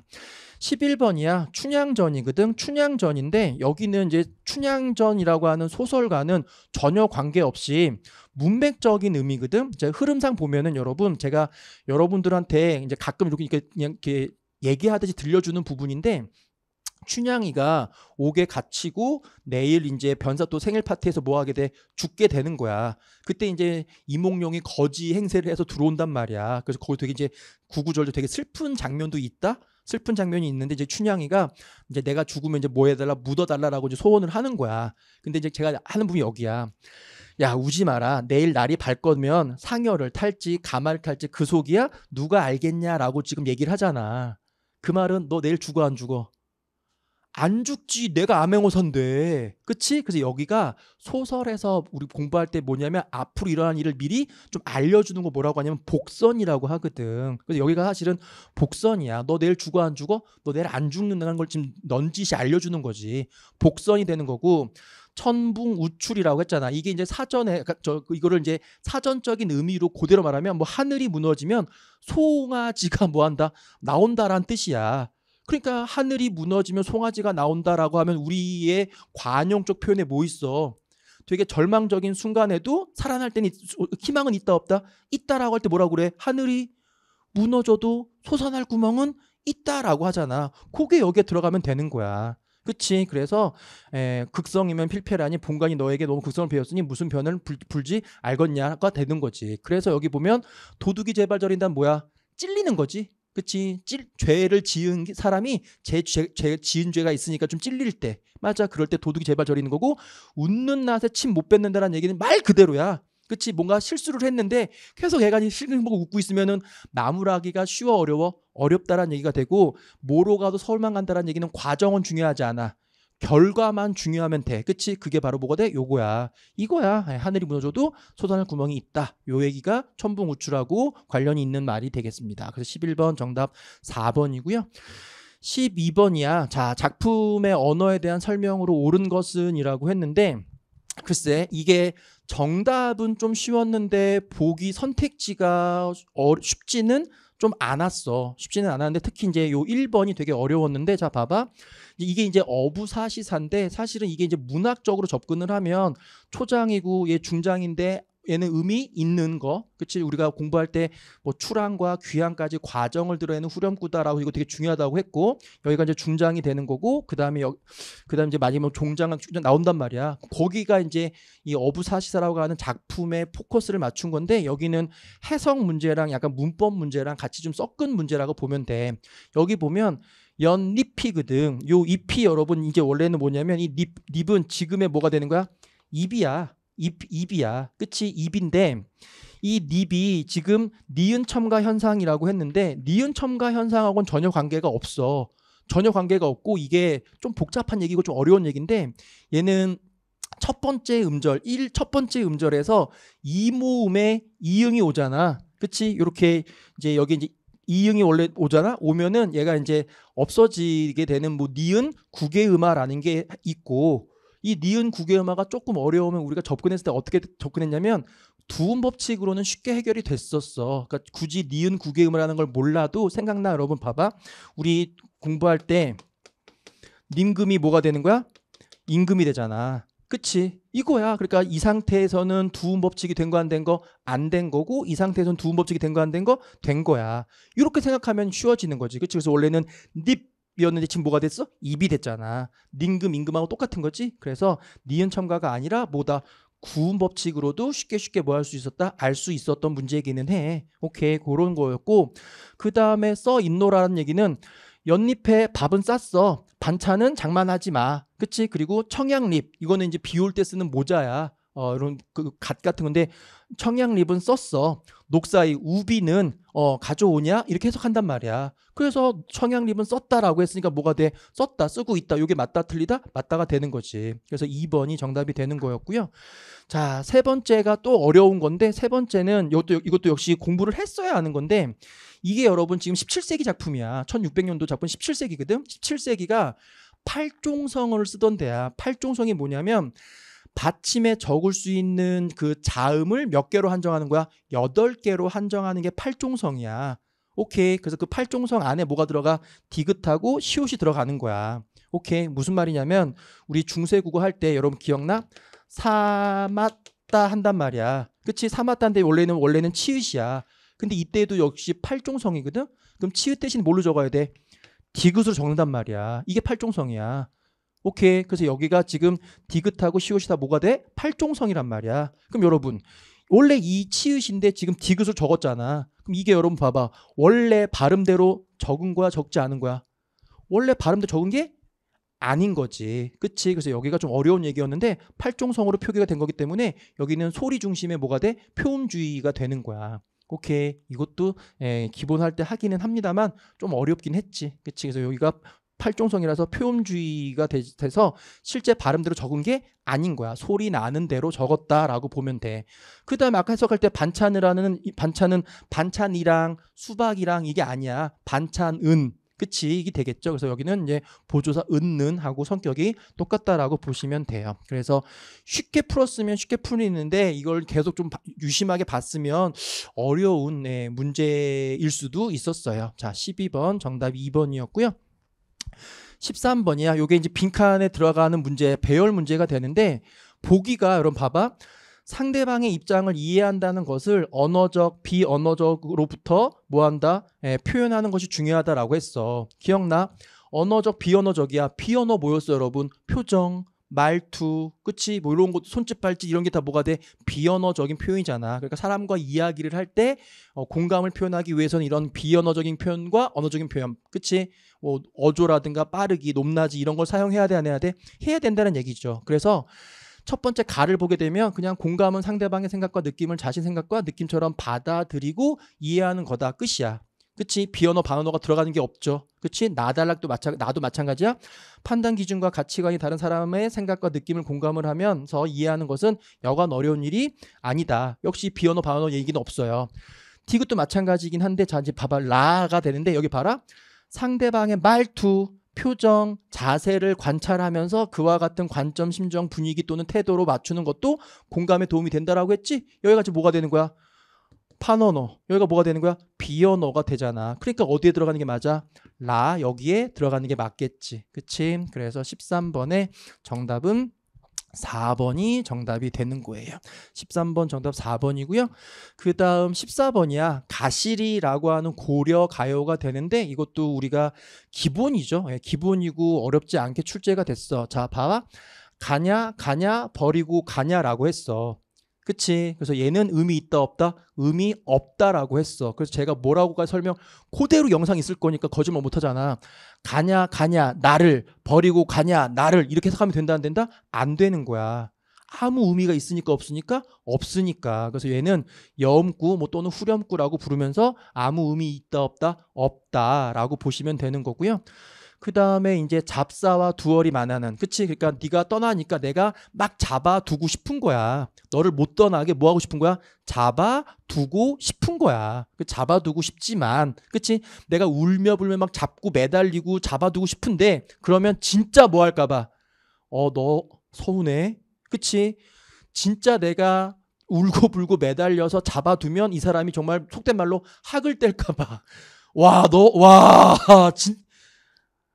11번이야. 춘향전이거든. 춘향전인데 여기는 이제 춘향전이라고 하는 소설과는 전혀 관계없이 문맥적인 의미거든. 이제 흐름상 보면은 여러분 제가 여러분들한테 이제 가끔 이렇게 이렇게 얘기하듯이 들려주는 부분인데 춘향이가 옥에 갇히고 내일 이제 변사 또 생일 파티에서 뭐 하게 돼 죽게 되는 거야. 그때 이제 이몽룡이 거지 행세를 해서 들어온단 말이야. 그래서 거기 되게 이제 구구절절 되게 슬픈 장면도 있다. 슬픈 장면이 있는데 이제 춘향이가 이제 내가 죽으면 이제 뭐 해달라 묻어달라라고 이제 소원을 하는 거야. 근데 이제 제가 하는 부분이 여기야. 야 우지 마라 내일 날이 밝거면 상여를 탈지 가마를 탈지 그 속이야 누가 알겠냐라고 지금 얘기를 하잖아. 그 말은 너 내일 죽어 안 죽어? 안 죽지 내가 암행어선데 그치 그래서 여기가 소설에서 우리 공부할 때 뭐냐면 앞으로 일어난 일을 미리 좀 알려주는 거 뭐라고 하냐면 복선이라고 하거든 그래서 여기가 사실은 복선이야 너 내일 죽어 안 죽어 너 내일 안 죽는다는 걸 지금 넌지시 알려주는 거지 복선이 되는 거고 천붕 우출이라고 했잖아. 이게 이제 사전에 그러니까 저 그 이거를 이제 사전적인 의미로 그대로 말하면 뭐 하늘이 무너지면 송아지가 뭐 한다 나온다란 뜻이야. 그러니까 하늘이 무너지면 송아지가 나온다라고 하면 우리의 관용적 표현에 뭐 있어? 되게 절망적인 순간에도 살아날 때는 희망은 있다 없다 있다라고 할 때 뭐라고 그래? 하늘이 무너져도 솟아날 구멍은 있다라고 하잖아. 그게 여기에 들어가면 되는 거야. 그치 그래서 에, 극성이면 필패라니 본관이 너에게 너무 극성을 배웠으니 무슨 변을 불, 지 알겠냐가 되는 거지 그래서 여기 보면 도둑이 재발절인단 뭐야 찔리는 거지 그치? 찔, 죄를 지은 사람이 제, 죄, 죄, 지은 죄가 있으니까 좀 찔릴 때. 맞아. 그럴 때 도둑이 제발 저리는 거고, 웃는 낯에 침 못 뱉는다라는 얘기는 말 그대로야. 그치? 뭔가 실수를 했는데 계속 애가 실금 보고 웃고 있으면은 나무라기가 쉬워 어려워? 어렵다라는 얘기가 되고, 뭐로 가도 서울만 간다라는 얘기는 과정은 중요하지 않아. 결과만 중요하면 돼. 그치? 그게 바로 뭐가 돼? 요거야. 이거야. 예, 하늘이 무너져도 소아날 구멍이 있다. 요 얘기가 천붕우출하고 관련이 있는 말이 되겠습니다. 그래서 11번 정답 4번이고요. 12번이야. 자, 작품의 언어에 대한 설명으로 옳은 것은 이라고 했는데 글쎄 이게 정답은 좀 쉬웠는데 보기 선택지가 어, 쉽지는 좀안 왔어. 쉽지는 않았는데 특히 이제 요 1번이 되게 어려웠는데 자 봐봐. 이게 이제 어부사시사인데 사실은 이게 이제 문학적으로 접근을 하면 초장이고 얘 중장인데 얘는 의미 있는 거, 그치 우리가 공부할 때 뭐 출항과 귀항까지 과정을 들어내는 후렴구다라고 이거 되게 중요하다고 했고 여기가 이제 중장이 되는 거고 그 다음에 그 다음 이제 마지막 종장은 중장 나온단 말이야. 거기가 이제 이 어부사시사라고 하는 작품의 포커스를 맞춘 건데 여기는 해석 문제랑 약간 문법 문제랑 같이 좀 섞은 문제라고 보면 돼. 여기 보면 연잎피그등요 잎이 여러분 이게 원래는 뭐냐면 이 잎, 잎은 지금의 뭐가 되는 거야? 입이야. 입, 입이야. 끝이 입인데 이 립이 지금 니은 첨가 현상이라고 했는데 니은 첨가 현상하고는 전혀 관계가 없어. 전혀 관계가 없고 이게 좀 복잡한 얘기고 좀 어려운 얘기인데 얘는 첫 번째 음절 일 첫 번째 음절에서 이 모음에 이응이 오잖아. 그치? 이렇게 이제 여기 이제 이응이 원래 오잖아. 오면은 얘가 이제 없어지게 되는 뭐 니은 구개음화라는 게 있고 이 니은 구개음화가 조금 어려우면 우리가 접근했을 때 어떻게 접근했냐면 두음 법칙으로는 쉽게 해결이 됐었어. 그러니까 굳이 니은 구개음화라는 걸 몰라도 생각나 여러분 봐봐. 우리 공부할 때 님금이 뭐가 되는 거야? 임금이 되잖아. 그치? 이거야. 그러니까 이 상태에서는 두음 법칙이 된 거 안 된 거 안 된 거고 이 상태에서는 두음 법칙이 된 거 안 된 거 된 거야. 이렇게 생각하면 쉬워지는 거지. 그치? 그래서 원래는 닙 이었는데 지금 뭐가 됐어? 입이 됐잖아. 닝금 임금하고 똑같은 거지. 그래서 니은 첨가가 아니라 뭐다 구음 법칙으로도 쉽게 쉽게 뭐 할 수 있었다 알 수 있었던 문제이기는 해. 오케이 그런 거였고 그 다음에 써 인노라는 얘기는 연잎에 밥은 쌌어 반찬은 장만하지 마. 그치? 그리고 청양립 이거는 이제 비 올 때 쓰는 모자야. 어, 이런 그 갓 같은 건데 청양립은 썼어. 녹사의 우비는 어, 가져오냐 이렇게 해석한단 말이야. 그래서 청양립은 썼다라고 했으니까 뭐가 돼? 썼다, 쓰고 있다. 이게 맞다, 틀리다, 맞다가 되는 거지. 그래서 2번이 정답이 되는 거였고요. 자, 세 번째가 또 어려운 건데 세 번째는 이것도 이것도 역시 공부를 했어야 하는 건데 이게 여러분 지금 17세기 작품이야. 1600년도 작품 17세기거든. 17세기가 팔종성어를 쓰던 데야. 팔종성이 뭐냐면 받침에 적을 수 있는 그 자음을 몇 개로 한정하는 거야? 여덟 개로 한정하는 게 팔종성이야. 오케이. 그래서 그 팔종성 안에 뭐가 들어가? 디귿하고 시옷이 들어가는 거야. 오케이. 무슨 말이냐면 우리 중세국어 할 때 여러분 기억나? 사맞다 한단 말이야. 그치? 사맞다인데 원래는 원래는 치읓이야. 근데 이때도 역시 팔종성이거든. 그럼 치읓 대신 뭘로 적어야 돼? 디귿으로 적는단 말이야. 이게 팔종성이야. 오케이. 그래서 여기가 지금 디귿하고 시옷이 다 뭐가 돼? 팔종성이란 말이야. 그럼 여러분 원래 이 치읓인데 지금 디귿을 적었잖아. 그럼 이게 여러분 봐봐. 원래 발음대로 적은 거야, 적지 않은 거야? 원래 발음대로 적은 게 아닌 거지. 그치? 그래서 여기가 좀 어려운 얘기였는데 팔종성으로 표기가 된 거기 때문에 여기는 소리 중심의 뭐가 돼? 표음주의가 되는 거야. 오케이. 이것도 에, 예, 기본 할때 하기는 합니다만 좀 어렵긴 했지. 그치? 그래서 여기가 팔종성이라서 표음주의가 돼서 실제 발음대로 적은 게 아닌 거야. 소리 나는 대로 적었다라고 보면 돼. 그 다음에 아까 해석할 때 반찬이라는 반찬은 반찬이랑 수박이랑 이게 아니야. 반찬은 그치 이게 되겠죠. 그래서 여기는 이제 보조사 은는 하고 성격이 똑같다라고 보시면 돼요. 그래서 쉽게 풀었으면 쉽게 풀리는데 이걸 계속 좀 유심하게 봤으면 어려운 네, 문제일 수도 있었어요. 자, 12번 정답 2번이었고요. 십삼 번이야 요게 이제 빈칸에 들어가는 문제, 배열 문제가 되는데 보기가 여러분 봐봐. 상대방의 입장을 이해한다는 것을 언어적, 비언어적으로부터 뭐한다? 예, 표현하는 것이 중요하다라고 했어. 기억나? 언어적, 비언어적이야. 비언어 뭐였어 여러분? 표정, 말투, 끝이 뭐 이런 것, 손짓 발짓 이런 게 다 뭐가 돼? 비언어적인 표현이잖아. 그러니까 사람과 이야기를 할 때 어, 공감을 표현하기 위해서는 이런 비언어적인 표현과 언어적인 표현, 끝이 뭐 어조라든가 빠르기, 높낮이 이런 걸 사용해야 돼, 안 해야 돼? 해야 된다는 얘기죠. 그래서 첫 번째 가를 보게 되면 그냥 공감은 상대방의 생각과 느낌을 자신 생각과 느낌처럼 받아들이고 이해하는 거다 끝이야. 그치? 비언어, 반언어가 들어가는 게 없죠. 그치? 나달락도 마찬, 나도 마찬가지야. 판단 기준과 가치관이 다른 사람의 생각과 느낌을 공감을 하면서 이해하는 것은 여간 어려운 일이 아니다. 역시 비언어, 반언어 얘기는 없어요. 티귿도 마찬가지긴 한데, 자, 이제 봐봐. 라가 되는데, 여기 봐라. 상대방의 말투, 표정, 자세를 관찰하면서 그와 같은 관점, 심정, 분위기 또는 태도로 맞추는 것도 공감에 도움이 된다라고 했지? 여기까지 뭐가 되는 거야? 판언어 여기가 뭐가 되는 거야? 비언어가 되잖아. 그러니까 어디에 들어가는 게 맞아? 라 여기에 들어가는 게 맞겠지. 그치? 그래서 13번의 정답은 4번이 정답이 되는 거예요. 13번 정답 4번이고요. 그 다음 14번이야. 가시리라고 하는 고려 가요가 되는데 이것도 우리가 기본이죠. 예, 기본이고 어렵지 않게 출제가 됐어. 자, 봐봐. 가냐, 가냐, 버리고 가냐라고 했어. 그치. 그래서 얘는 의미 있다 없다? 의미 없다라고 했어. 그래서 제가 뭐라고가 설명 그대로 영상 있을 거니까 거짓말 못 하잖아. 가냐 가냐 나를 버리고 가냐 나를 이렇게 해석하면 된다 안 된다? 안 되는 거야. 아무 의미가 있으니까 없으니까 없으니까. 그래서 얘는 염구뭐 또는 후렴구라고 부르면서 아무 의미 있다 없다 없다라고 보시면 되는 거고요. 그 다음에 이제 잡사와 두얼이 만나는 그치 그러니까 네가 떠나니까 내가 막 잡아 두고 싶은 거야 너를 못 떠나게 뭐 하고 싶은 거야 잡아 두고 싶은 거야 그 잡아 두고 싶지만 그치 내가 울며 불며 막 잡고 매달리고 잡아 두고 싶은데 그러면 진짜 뭐 할까봐 어 너 서운해 그치 진짜 내가 울고 불고 매달려서 잡아두면 이 사람이 정말 속된 말로 학을 뗄까봐 와, 너, 와, 진, 짜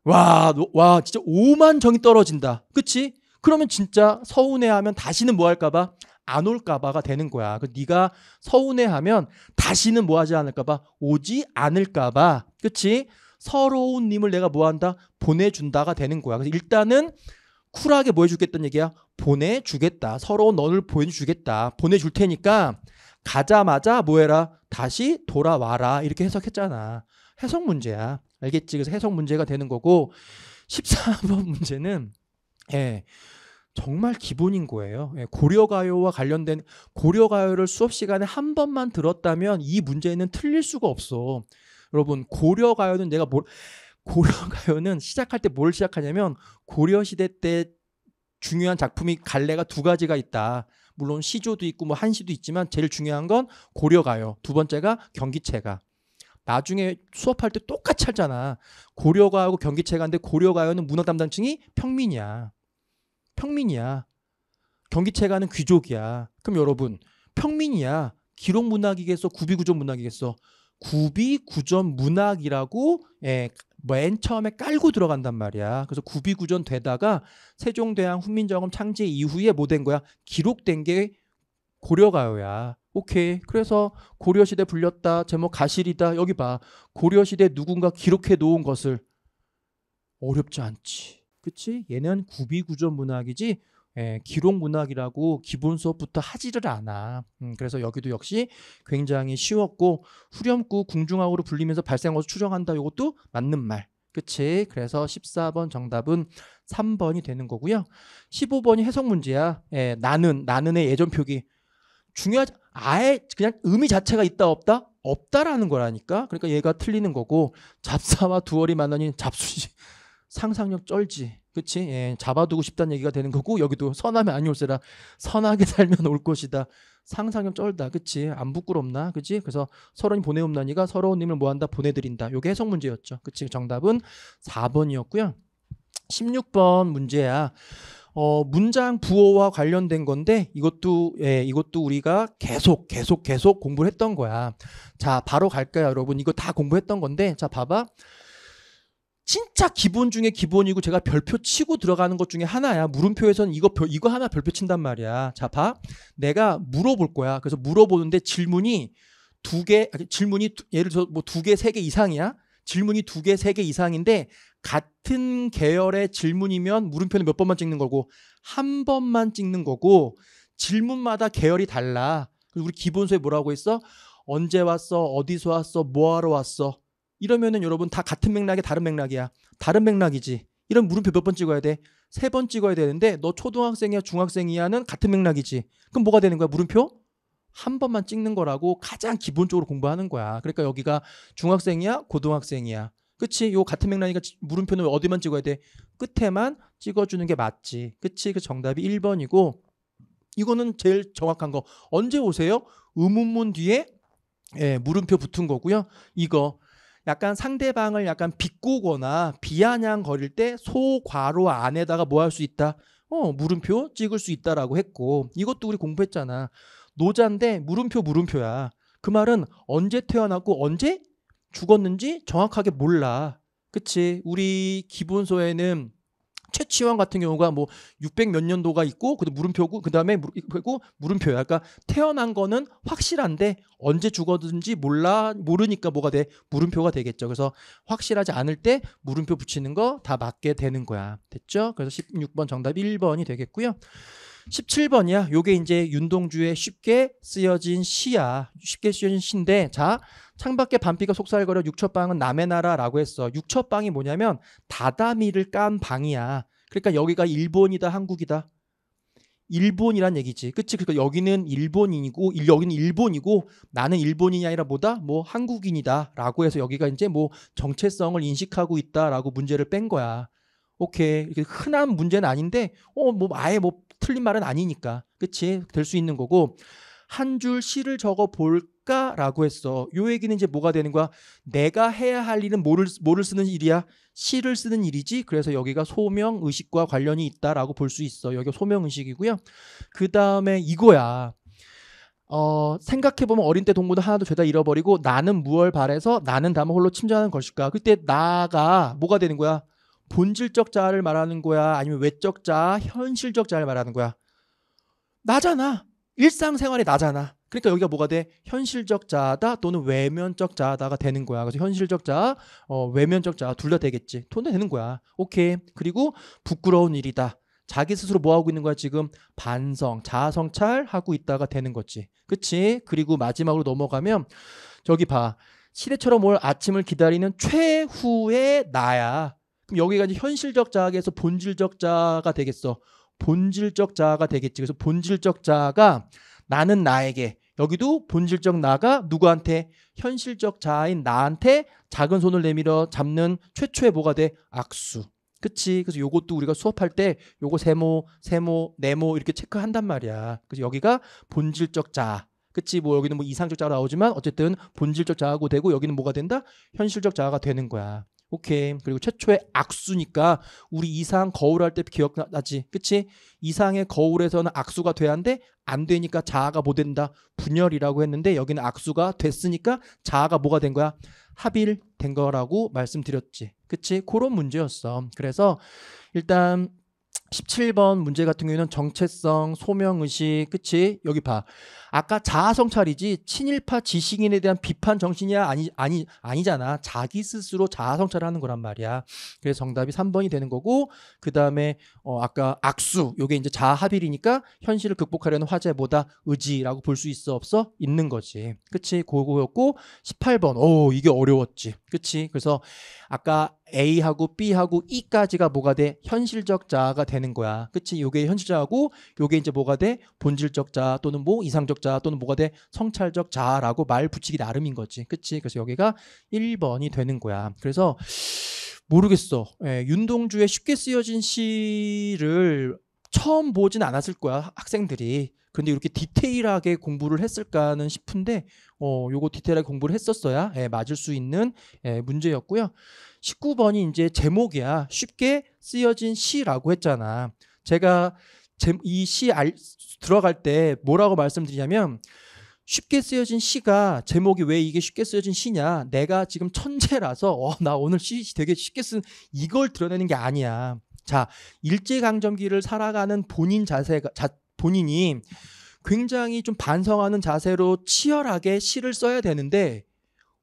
와, 와, 진짜 오만 정이 떨어진다. 그치? 그러면 진짜 서운해하면 다시는 뭐 할까봐 안 올까봐가 되는 거야. 그 네가 서운해하면 다시는 뭐 하지 않을까봐 오지 않을까봐, 그치? 서러운 님을 내가 뭐 한다 보내준다가 되는 거야. 그래서 일단은 쿨하게 뭐 해주겠다는 얘기야. 보내주겠다. 서러운 너를 보내주겠다. 보내줄 테니까 가자마자 뭐해라 다시 돌아와라 이렇게 해석했잖아. 해석 문제야. 알겠지? 그래서 해석 문제가 되는 거고 14번 문제는 예. 정말 기본인 거예요. 예, 고려가요와 관련된 고려가요를 수업 시간에 한 번만 들었다면 이 문제는 틀릴 수가 없어. 여러분 고려가요는 내가 뭘 고려가요는 시작할 때 뭘 시작하냐면 고려시대 때 중요한 작품이 갈래가 두 가지가 있다. 물론 시조도 있고 뭐 한시도 있지만 제일 중요한 건 고려가요. 두 번째가 경기체가. 나중에 수업할 때 똑같이 하잖아. 고려가하고 경기체가인데 고려가요는 문화 담당층이 평민이야. 평민이야. 경기체가는 귀족이야. 그럼 여러분, 평민이야. 기록 문학이겠어, 구비 구전 문학이겠어. 구비 구전 문학이라고 예, 맨 처음에 깔고 들어간단 말이야. 그래서 구비 구전 되다가 세종대왕 훈민정음 창제 이후에 뭐 된 거야? 기록된 게 고려가요야. 오케이. 그래서 고려시대 불렸다. 제목 가실이다. 여기 봐. 고려시대 누군가 기록해 놓은 것을 어렵지 않지. 그치? 얘는 구비구조 문학이지 예, 기록 문학이라고 기본 수업부터 하지를 않아. 음, 그래서 여기도 역시 굉장히 쉬웠고 후렴구 궁중하우로 불리면서 발생어서 추정한다. 이것도 맞는 말. 그치? 그래서 14번 정답은 3번이 되는 거고요. 15번이 해석 문제야. 예, 나는, 나는의 예전 표기. 중요하지 아예 그냥 의미 자체가 있다 없다 없다라는 거라니까 그러니까 얘가 틀리는 거고 잡사와 두월이 만나니 잡수지 상상력 쩔지 그치 예, 잡아두고 싶다는 얘기가 되는 거고 여기도 선하면 아니올세라 선하게 살면 올 것이다 상상력 쩔다 그치 안 부끄럽나 그치 그래서 서론이 보내옵나니가 서러운님을 뭐한다 보내드린다 요게 해석 문제였죠 그치 정답은 4번이었고요 16번 문제야 어, 문장 부호와 관련된 건데 이것도 예, 이것도 우리가 계속 계속 계속 공부를 했던 거야. 자, 바로 갈까요, 여러분? 이거 다 공부했던 건데 자, 봐봐. 진짜 기본 중에 기본이고 제가 별표 치고 들어가는 것 중에 하나야. 물음표에서는 이거 별, 이거 하나 별표 친단 말이야. 자, 봐. 내가 물어볼 거야. 그래서 물어보는데 질문이 두 개, 질문이 예를 들어 뭐 두 개, 세 개 이상이야. 질문이 두 개, 세 개 이상인데 같은 계열의 질문이면 물음표는 몇 번만 찍는 거고 한 번만 찍는 거고 질문마다 계열이 달라. 그리고 우리 기본서에 뭐라고 했어? 언제 왔어? 어디서 왔어? 뭐하러 왔어? 이러면은 여러분 다 같은 맥락이 다른 맥락이야. 다른 맥락이지. 이런 물음표 몇 번 찍어야 돼? 세 번 찍어야 되는데 너 초등학생이야 중학생이야는 같은 맥락이지. 그럼 뭐가 되는 거야? 물음표? 한 번만 찍는 거라고 가장 기본적으로 공부하는 거야. 그러니까 여기가 중학생이야, 고등학생이야. 그치? 요 같은 맥락이니까 물음표는 어디만 찍어야 돼? 끝에만 찍어주는 게 맞지. 그치? 그 정답이 1번이고 이거는 제일 정확한 거. 언제 오세요? 의문문 뒤에 예, 물음표 붙은 거고요. 이거 약간 상대방을 약간 비꼬거나 비아냥 거릴 때소과로 안에다가 뭐 할 수 있다? 어, 물음표 찍을 수 있다라고 했고 이것도 우리 공부했잖아. 노자인데 물음표 물음표야. 그 말은 언제 태어났고 언제 죽었는지 정확하게 몰라. 그치? 우리 기본소에는 최치환 같은 경우가 뭐 600 몇 년도가 있고 그다음 물음표고 그다음에 그리고 물음표야. 그러니까 태어난 거는 확실한데 언제 죽었는지 몰라 모르니까 뭐가 돼 물음표가 되겠죠. 그래서 확실하지 않을 때 물음표 붙이는 거 다 맞게 되는 거야. 됐죠? 그래서 16번 정답 1번이 되겠고요. 17번이야. 요게 이제 윤동주의 쉽게 쓰여진 시야. 쉽게 쓰여진 시인데 자, 창밖에 밤비가 속살거려 육첩방은 남의 나라라고 했어. 육첩방이 뭐냐면 다다미를 깐 방이야. 그러니까 여기가 일본이다, 한국이다. 일본이란 얘기지. 그치? 그러니까 여기는 일본인이고, 여기는 일본이고, 나는 일본인이 아니라 뭐다? 뭐 한국인이다. 라고 해서 여기가 이제 뭐 정체성을 인식하고 있다. 라고 문제를 뺀 거야. 오케이 이렇게 흔한 문제는 아닌데 어 뭐 아예 뭐 틀린 말은 아니니까 그치 될 수 있는 거고 한 줄 시를 적어 볼까라고 했어 요 얘기는 이제 뭐가 되는 거야 내가 해야 할 일은 뭐를 뭐를 쓰는 일이야 시를 쓰는 일이지 그래서 여기가 소명 의식과 관련이 있다라고 볼 수 있어 여기가 소명 의식이고요 그 다음에 이거야 어, 생각해보면 어린 때 동무도 하나도 죄다 잃어버리고 나는 무얼 바래서 나는 다만 홀로 침전하는 것일까? 그때 나가 뭐가 되는 거야? 본질적 자아를 말하는 거야? 아니면 외적 자아, 현실적 자아를 말하는 거야? 나잖아. 일상생활이 나잖아. 그러니까 여기가 뭐가 돼? 현실적 자아다 또는 외면적 자아다가 되는 거야. 그래서 현실적 자아, 어, 외면적 자아 둘 다 되겠지. 돈도 되는 거야. 오케이. 그리고 부끄러운 일이다. 자기 스스로 뭐 하고 있는 거야 지금 반성, 자아 성찰 하고 있다가 되는 거지. 그치? 그리고 마지막으로 넘어가면 저기 봐. 시대처럼 올 아침을 기다리는 최후의 나야. 그럼 여기가 이제 현실적 자아에서 본질적 자아가 되겠어. 본질적 자아가 되겠지. 그래서 본질적 자아가 나는 나에게 여기도 본질적 나가 누구한테 현실적 자아인 나한테 작은 손을 내밀어 잡는 최초의 뭐가 돼 악수 그치 그래서 요것도 우리가 수업할 때 요거 세모 세모 네모 이렇게 체크한단 말이야 그래서 여기가 본질적 자아 그치 뭐 여기는 뭐 이상적 자아로 나오지만 어쨌든 본질적 자아고 되고 여기는 뭐가 된다 현실적 자아가 되는 거야 오케이. 그리고 최초의 악수니까 우리 이상 거울할 때 기억나지? 그치? 이상의 거울에서는 악수가 돼야 한데 안 되니까 자아가 뭐 된다? 분열이라고 했는데 여기는 악수가 됐으니까 자아가 뭐가 된 거야? 합일된 거라고 말씀드렸지. 그치? 그런 문제였어. 그래서 일단 17번 문제 같은 경우에는 정체성, 소명의식, 그치? 여기 봐. 아까 자아성찰이지 친일파 지식인에 대한 비판 정신이야? 아니, 아니, 아니잖아. 자기 스스로 자아성찰 하는 거란 말이야. 그래서 정답이 3번이 되는 거고, 그 다음에, 어, 아까 악수, 요게 이제 자아합일이니까 현실을 극복하려는 화제 보다 의지라고 볼 수 있어? 없어? 있는 거지. 그치? 그거였고, 18번. 오, 이게 어려웠지. 그치? 그래서 아까 A하고 B하고 E까지가 뭐가 돼? 현실적 자아가 되는 거야. 그치? 요게 현실자하고 요게 이제 뭐가 돼? 본질적 자아 또는 뭐 이상적 자아 또는 뭐가 돼? 성찰적 자아라고 말 붙이기 나름인 거지. 그치? 그래서 여기가 1번이 되는 거야. 그래서 모르겠어. 예, 윤동주의 쉽게 쓰여진 시를 처음 보진 않았을 거야 학생들이 근데 이렇게 디테일하게 공부를 했을까는 싶은데 어 요거 디테일하게 공부를 했었어야 예, 맞을 수 있는 예, 문제였고요 19번이 이제 제목이야. 쉽게 쓰여진 시라고 했잖아. 제가 이 시 들어갈 때 뭐라고 말씀드리냐면 쉽게 쓰여진 시가 제목이 왜 이게 쉽게 쓰여진 시냐? 내가 지금 천재라서 어, 나 오늘 시 되게 쉽게 쓴 이걸 드러내는 게 아니야. 자, 일제 강점기를 살아가는 본인 자세가 자, 본인이 굉장히 좀 반성하는 자세로 치열하게 시를 써야 되는데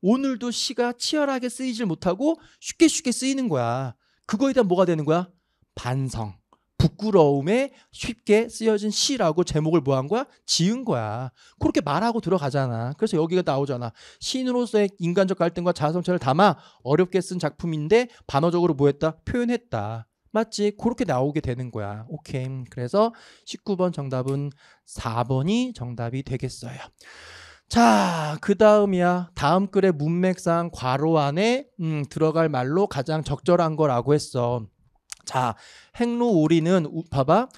오늘도 시가 치열하게 쓰이질 못하고 쉽게 쉽게 쓰이는 거야. 그거에 대한 뭐가 되는 거야? 반성. 부끄러움에 쉽게 쓰여진 시라고 제목을 뭐한 거야? 지은 거야. 그렇게 말하고 들어가잖아. 그래서 여기가 나오잖아. 시인으로서의 인간적 갈등과 자아성찰을 담아 어렵게 쓴 작품인데 반어적으로 뭐 했다? 표현했다. 맞지? 그렇게 나오게 되는 거야. 오케이. 음, 그래서 19번 정답은 4번이 정답이 되겠어요. 자, 그 다음이야. 다음 글의 문맥상 과로 안에 음, 들어갈 말로 가장 적절한 거라고 했어. 자, 행로 오리는 우, 봐봐.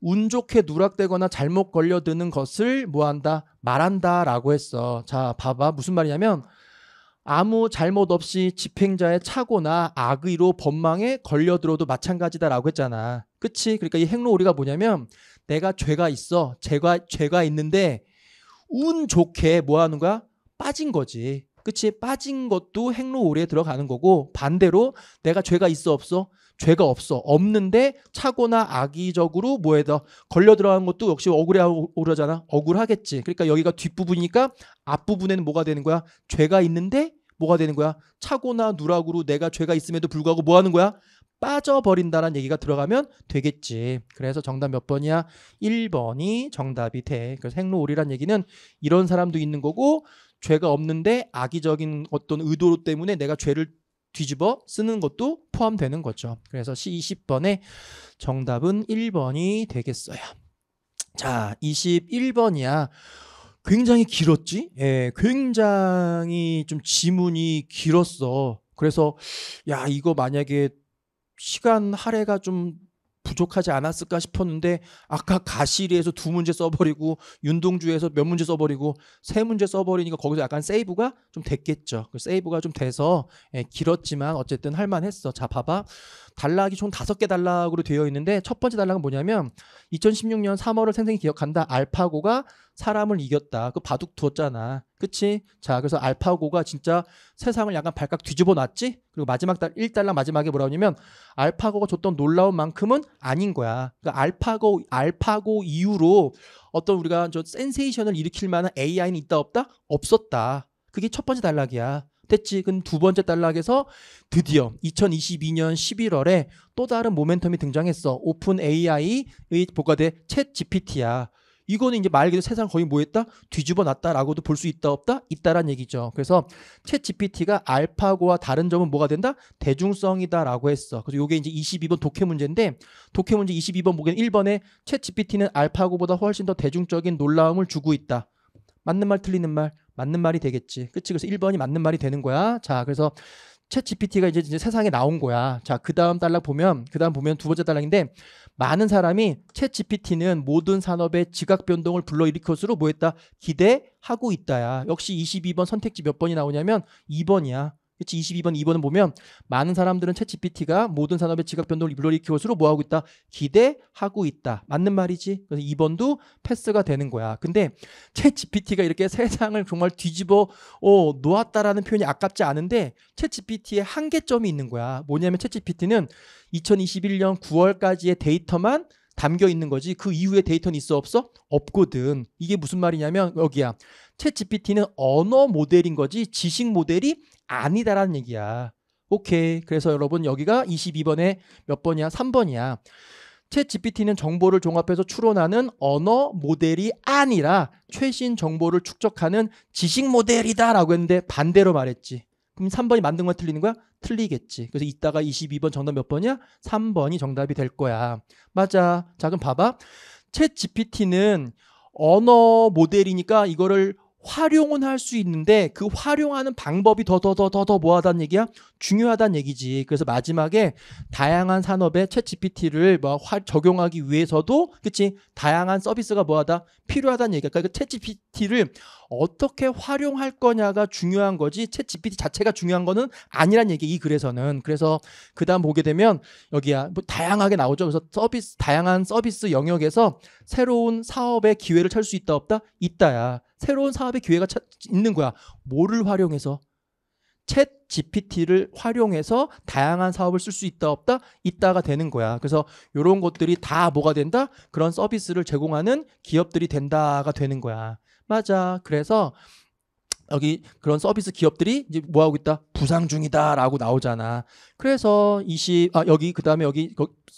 운 좋게 누락되거나 잘못 걸려드는 것을 뭐한다? 말한다라고 했어. 자, 봐봐. 무슨 말이냐면 아무 잘못 없이 집행자의 착오나 악의로 법망에 걸려들어도 마찬가지다라고 했잖아. 그치? 그러니까 이 행로 오리가 뭐냐면 내가 죄가 있어. 죄가, 죄가 있는데 운 좋게 뭐 하는 거야? 빠진 거지. 그치? 빠진 것도 행로 오류에 들어가는 거고 반대로 내가 죄가 있어 없어? 죄가 없어. 없는데 차고나 악의적으로 뭐에다 걸려 들어간 것도 역시 억울해오려잖아. 억울하겠지. 그러니까 여기가 뒷부분이니까 앞부분에는 뭐가 되는 거야? 죄가 있는데 뭐가 되는 거야? 차고나 누락으로 내가 죄가 있음에도 불구하고 뭐 하는 거야? 빠져버린다는 얘기가 들어가면 되겠지. 그래서 정답 몇 번이야? 1번이 정답이 돼. 그래서 행로오리란 얘기는 이런 사람도 있는 거고 죄가 없는데 악의적인 어떤 의도 때문에 내가 죄를 뒤집어 쓰는 것도 포함되는 거죠. 그래서 시2 0번에 정답은 1번이 되겠어요. 자, 21번이야. 굉장히 길었지? 예, 굉장히 좀 지문이 길었어. 그래서 야, 이거 만약에 시간 할애가 좀 부족하지 않았을까 싶었는데 아까 가시리에서 두 문제 써버리고 윤동주에서 몇 문제 써버리고 세 문제 써버리니까 거기서 약간 세이브가 좀 됐겠죠. 그 세이브가 좀 돼서 예, 길었지만 어쨌든 할만했어. 자 봐봐 단락이 총 다섯 개 단락으로 되어 있는데 첫 번째 단락은 뭐냐면 2016년 3월을 생생히 기억한다. 알파고가 사람을 이겼다. 그 바둑 두었잖아. 그치? 자, 그래서 알파고가 진짜 세상을 약간 발칵 뒤집어 놨지? 그리고 마지막 달, 1달랑 마지막에 뭐라 하냐면 알파고가 줬던 놀라운 만큼은 아닌 거야. 그러니까 알파고, 알파고 이후로 어떤 우리가 저 센세이션을 일으킬 만한 AI는 있다 없다? 없었다. 그게 첫 번째 단락이야. 됐지. 근두 번째 단락에서 드디어 2022년 11월에 또 다른 모멘텀이 등장했어. 오픈 AI의 보가대 챗 GPT야. 이거는 이제 말 그대로 세상 거의 뭐 했다? 뒤집어 놨다라고도 볼 수 있다 없다? 있다란 얘기죠. 그래서 챗 GPT가 알파고와 다른 점은 뭐가 된다? 대중성이다라고 했어. 그래서 이게 이제 22번 독해 문제인데 독해 문제 22번 보기엔 1번에 챗 GPT는 알파고보다 훨씬 더 대중적인 놀라움을 주고 있다. 맞는 말 틀리는 말 맞는 말이 되겠지. 그치? 그래서 1번이 맞는 말이 되는 거야. 자, 그래서 챗 GPT가 이제, 이제 세상에 나온 거야. 자, 그 다음 달락 보면, 그 다음 보면 두 번째 달락인데 많은 사람이 챗 GPT는 모든 산업의 지각 변동을 불러일으킬 것으로 뭐했다 기대하고 있다야. 역시 22번 선택지 몇 번이 나오냐면 2번이야. 그치 22번 2번은 보면 많은 사람들은 챗GPT가 모든 산업의 지각 변동을 불러리으킬것로 뭐하고 있다 기대하고 있다 맞는 말이지 그래서 2번도 패스가 되는 거야 근데 챗GPT가 이렇게 세상을 정말 뒤집어 어, 놓았다라는 표현이 아깝지 않은데 챗GPT의 한계점이 있는 거야 뭐냐면 챗GPT는 2021년 9월까지의 데이터만 담겨 있는 거지 그 이후에 데이터는 있어 없어? 없거든. 이게 무슨 말이냐면 여기야. 챗 GPT는 언어 모델인 거지 지식 모델이 아니다라는 얘기야. 오케이. 그래서 여러분 여기가 22번에 몇 번이야? 3번이야. 챗 GPT는 정보를 종합해서 추론하는 언어 모델이 아니라 최신 정보를 축적하는 지식 모델이다라고 했는데 반대로 말했지. 그럼 3번이 만든 건 틀리는 거야? 틀리겠지. 그래서 이따가 22번 정답 몇 번이야? 3번이 정답이 될 거야. 맞아. 자, 그럼 봐봐. 챗 GPT는 언어 모델이니까 이거를 활용은 할 수 있는데 그 활용하는 방법이 더 더 더더더 뭐하다는 얘기야? 중요하단 얘기지. 그래서 마지막에 다양한 산업에 채 GPT를 뭐 화, 적용하기 위해서도 그치 다양한 서비스가 뭐하다 필요하다는 얘기야. 그러니까 그 챗 GPT를 어떻게 활용할 거냐가 중요한 거지 채 GPT 자체가 중요한 거는 아니란 얘기 이 글에서는 그래서 그다음 보게 되면 여기야 뭐 다양하게 나오죠 그래서 서비스 다양한 서비스 영역에서 새로운 사업의 기회를 찾을 수 있다 없다 있다야 새로운 사업의 기회가 찾, 있는 거야 뭐를 활용해서 챗 GPT를 활용해서 다양한 사업을 쓸 수 있다 없다 있다가 되는 거야. 그래서 이런 것들이 다 뭐가 된다? 그런 서비스를 제공하는 기업들이 된다가 되는 거야. 맞아. 그래서 여기 그런 서비스 기업들이 이제 뭐 하고 있다 부상 중이다라고 나오잖아. 그래서 20아 여기 그다음에 여기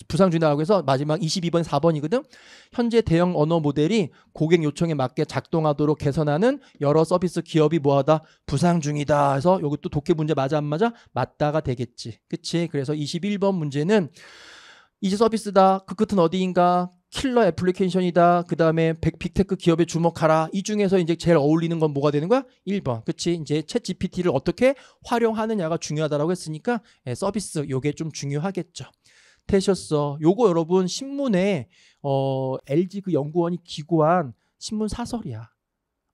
부상 중이라고 해서 마지막 22번 4번이거든. 현재 대형 언어 모델이 고객 요청에 맞게 작동하도록 개선하는 여러 서비스 기업이 뭐하다 부상 중이다. 해서 여기 또 독해 문제 맞아 안 맞아? 맞다가 되겠지. 그치 그래서 21번 문제는 이제 서비스다. 그 끝은 어디인가? 킬러 애플리케이션이다. 그 다음에 백 빅테크 기업에 주목하라. 이 중에서 이제 제일 어울리는 건 뭐가 되는 거야? 1번. 그치? 이제 챗 GPT를 어떻게 활용하느냐가 중요하다라고 했으니까 예, 서비스 요게 좀 중요하겠죠. 되셨어. 요거 여러분 신문에 어, LG 그 연구원이 기고한 신문 사설이야.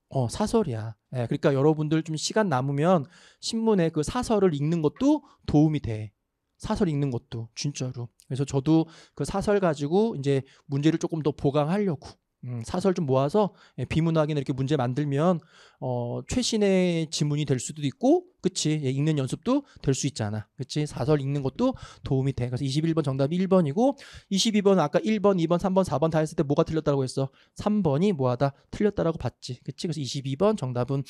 어, 사설이야. 예, 그러니까 여러분들 좀 시간 남으면 신문에 그 사설을 읽는 것도 도움이 돼. 사설 읽는 것도 진짜로. 그래서 저도 그 사설 가지고 이제 문제를 조금 더 보강하려고 음, 사설 좀 모아서 예, 비문학이나 이렇게 문제 만들면 어, 최신의 지문이 될 수도 있고 그치 예, 읽는 연습도 될 수 있잖아 그치 사설 읽는 것도 도움이 돼 그래서 21번 정답이 1번이고 22번 아까 1번 2번 3번 4번 다 했을 때 뭐가 틀렸다고 했어 3번이 뭐하다 틀렸다라고 봤지 그치 그래서 22번 정답은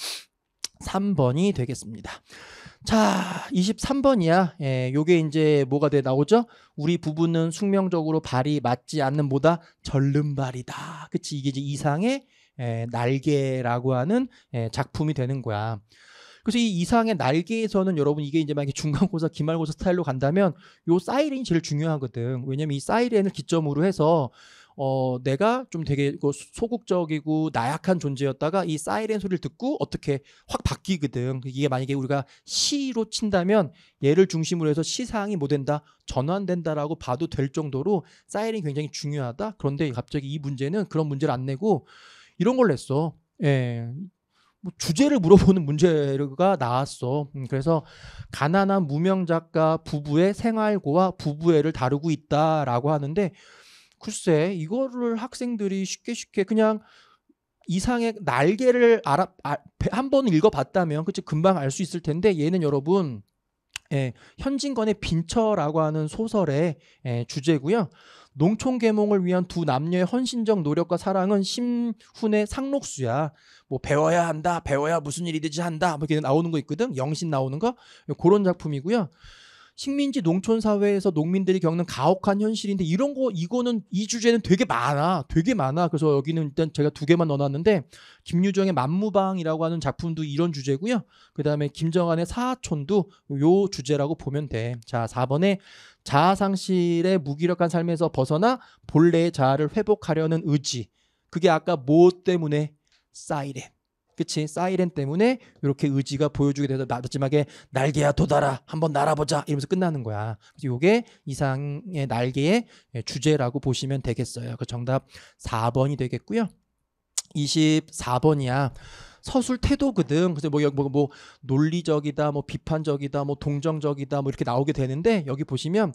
3번이 되겠습니다 자, 23번이야. 예, 요게 이제 뭐가 돼 나오죠? 우리 부부는 숙명적으로 발이 맞지 않는 뭐다? 절름발이다. 그치? 이게 이제 이상의 에, 예, 날개라고 하는 에, 예, 작품이 되는 거야. 그래서 이 이상의 날개에서는 여러분 이게 이제 만약에 중간고사, 기말고사 스타일로 간다면 요 사이렌이 제일 중요하거든. 왜냐면 이 사이렌을 기점으로 해서 어, 내가 좀 되게 소극적이고 나약한 존재였다가 이 사이렌 소리를 듣고 어떻게 확 바뀌거든. 이게 만약에 우리가 시로 친다면 얘를 중심으로 해서 시상이 뭐 된다, 전환된다라고 봐도 될 정도로 사이렌이 굉장히 중요하다. 그런데 갑자기 이 문제는 그런 문제를 안 내고 이런 걸 냈어. 예. 뭐 주제를 물어보는 문제가 나왔어. 음, 그래서 가난한 무명 작가 부부의 생활고와 부부애를 다루고 있다라고 하는데 글쎄 이거를 학생들이 쉽게 쉽게 그냥 이상의 날개를 알아 아, 한번 읽어봤다면 그치 금방 알 수 있을 텐데 얘는 여러분 예, 현진건의 빈처라고 하는 소설의 예, 주제고요. 농촌계몽을 위한 두 남녀의 헌신적 노력과 사랑은 심훈의 상록수야. 뭐 배워야 한다, 배워야 무슨 일이든지 한다. 뭐 이렇게 나오는 거 있거든. 영신 나오는 거 그런 작품이고요. 식민지 농촌 사회에서 농민들이 겪는 가혹한 현실인데 이런 거 이거는 이 주제는 되게 많아. 되게 많아. 그래서 여기는 일단 제가 두 개만 넣어 놨는데 김유정의 만무방이라고 하는 작품도 이런 주제고요. 그다음에 김정한의 사촌도 요 주제라고 보면 돼. 자, 4번에 자아상실의 무기력한 삶에서 벗어나 본래의 자아를 회복하려는 의지. 그게 아까 뭐 때문에 사이렌. 그치 사이렌 때문에 이렇게 의지가 보여주게 돼서 마지막에 날개야 도달아 한번 날아보자 이러면서 끝나는 거야 그게 이상의 날개의 주제라고 보시면 되겠어요 그 정답 4번이 되겠고요 24번이야 서술 태도그 등 그래서 뭐, 뭐, 뭐 논리적이다 뭐 비판적이다 뭐 동정적이다 뭐 이렇게 나오게 되는데 여기 보시면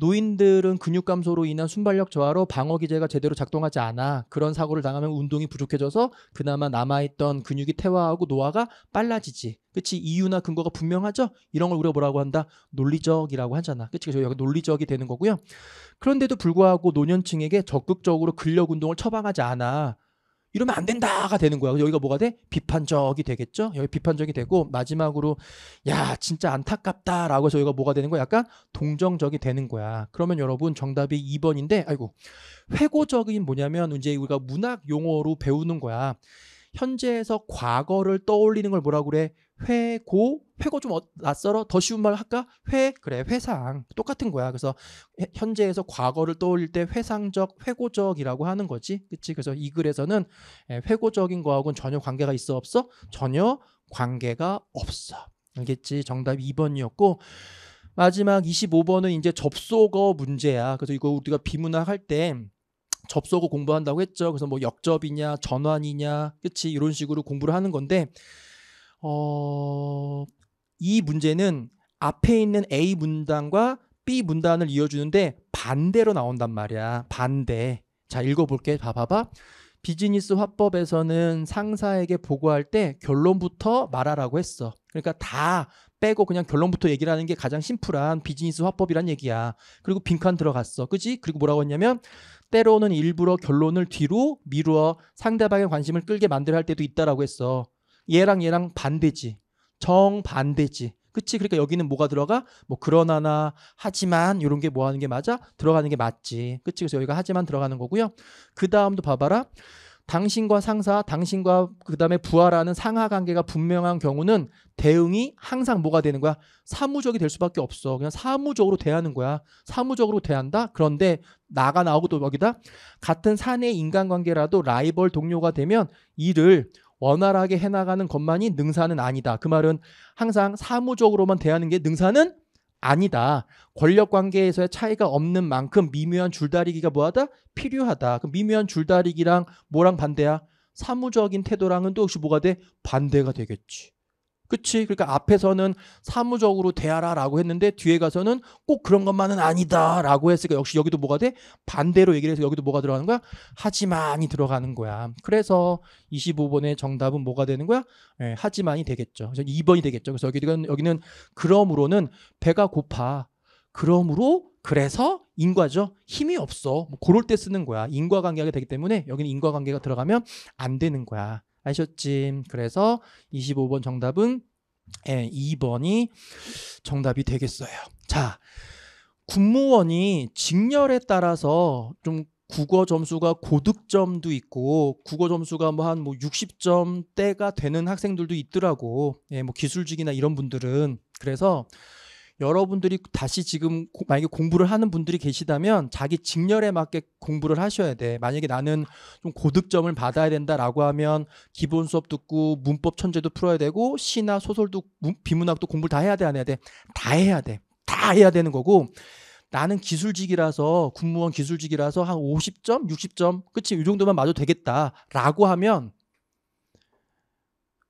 노인들은 근육 감소로 인한 순발력 저하로 방어 기제가 제대로 작동하지 않아 그런 사고를 당하면 운동이 부족해져서 그나마 남아있던 근육이 퇴화하고 노화가 빨라지지 그치 이유나 근거가 분명하죠 이런 걸 우리가 뭐라고 한다 논리적이라고 하잖아 그치 그래서 여기 논리적이 되는 거고요 그런데도 불구하고 노년층에게 적극적으로 근력 운동을 처방하지 않아 이러면 안 된다가 되는 거야. 여기가 뭐가 돼? 비판적이 되겠죠? 여기 비판적이 되고 마지막으로 야 진짜 안타깝다라고 해서 여기가 뭐가 되는 거야? 약간 동정적이 되는 거야. 그러면 여러분 정답이 2번인데 아이고 회고적인 뭐냐면 이제 우리가 문학 용어로 배우는 거야. 현재에서 과거를 떠올리는 걸뭐라 그래? 회고 회고 좀 어, 낯설어? 더 쉬운 말 할까? 회? 그래, 회상. 똑같은 거야. 그래서 현재에서 과거를 떠올릴 때 회상적, 회고적이라고 하는 거지. 그치? 그래서 이 글에서는 예, 회고적인 거하고는 전혀 관계가 있어 없어? 전혀 관계가 없어. 알겠지? 정답 2번이었고 마지막 25번은 이제 접속어 문제야. 그래서 이거 우리가 비문학 할 때 접속어 공부한다고 했죠. 그래서 뭐 역접이냐, 전환이냐, 그치? 이런 식으로 공부를 하는 건데, 어, 이 문제는 앞에 있는 A 문단과 B 문단을 이어주는데 반대로 나온단 말이야. 반대. 자, 읽어볼게. 봐봐봐. 비즈니스 화법에서는 상사에게 보고할 때 결론부터 말하라고 했어. 그러니까 다 빼고 그냥 결론부터 얘기를 하는 게 가장 심플한 비즈니스 화법이란 얘기야. 그리고 빈칸 들어갔어. 그지? 그리고 뭐라고 했냐면 때로는 일부러 결론을 뒤로 미루어 상대방의 관심을 끌게 만들어 할 때도 있다라고 했어. 얘랑 얘랑 반대지. 정반대지. 그치? 그러니까 여기는 뭐가 들어가? 뭐 그러나나 하지만 이런 게 뭐 하는 게 맞아? 들어가는 게 맞지. 그치? 그래서 여기가 하지만 들어가는 거고요. 그 다음도 봐봐라. 당신과 상사, 당신과 그다음에 부하라는 상하 관계가 분명한 경우는 대응이 항상 뭐가 되는 거야? 사무적이 될 수밖에 없어. 그냥 사무적으로 대하는 거야. 사무적으로 대한다. 그런데 나가 나오고 또 여기다 같은 사내 인간관계라도 라이벌 동료가 되면 이를 원활하게 해나가는 것만이 능사는 아니다. 그 말은 항상 사무적으로만 대하는 게 능사는 아니다. 권력 관계에서의 차이가 없는 만큼 미묘한 줄다리기가 뭐하다? 필요하다. 그 미묘한 줄다리기랑 뭐랑 반대야? 사무적인 태도랑은 또 역시 뭐가 돼? 반대가 되겠지. 그치? 그러니까 앞에서는 사무적으로 대하라 라고 했는데 뒤에 가서는 꼭 그런 것만은 아니다 라고 했으니까 역시 여기도 뭐가 돼? 반대로 얘기를 해서 여기도 뭐가 들어가는 거야? 하지만이 들어가는 거야. 그래서 25번의 정답은 뭐가 되는 거야? 예, 하지만이 되겠죠. 그래서 2번이 되겠죠. 그래서 여기는, 여기는 그러므로는 배가 고파. 그러므로 그래서 인과죠. 힘이 없어. 뭐 그럴 때 쓰는 거야. 인과관계가 되기 때문에 여기는 인과관계가 들어가면 안 되는 거야. 아셨지? 그래서 25번 정답은 예, 2번이 정답이 되겠어요. 자, 군무원이 직렬에 따라서 좀 국어 점수가 고득점도 있고 국어 점수가 뭐 한뭐 뭐 60점대가 되는 학생들도 있더라고. 예, 뭐 기술직이나 이런 분들은 그래서 여러분들이 다시 지금 고, 만약에 공부를 하는 분들이 계시다면 자기 직렬에 맞게 공부를 하셔야 돼. 만약에 나는 좀 고득점을 받아야 된다라고 하면 기본 수업 듣고 문법 천재도 풀어야 되고 시나 소설도 문, 비문학도 공부를 다 해야 돼, 안 해야 돼? 다 해야 돼. 다 해야 되는 거고 나는 기술직이라서 군무원 기술직이라서 한 50점, 60점, 그치? 이 정도만 맞아도 되겠다라고 하면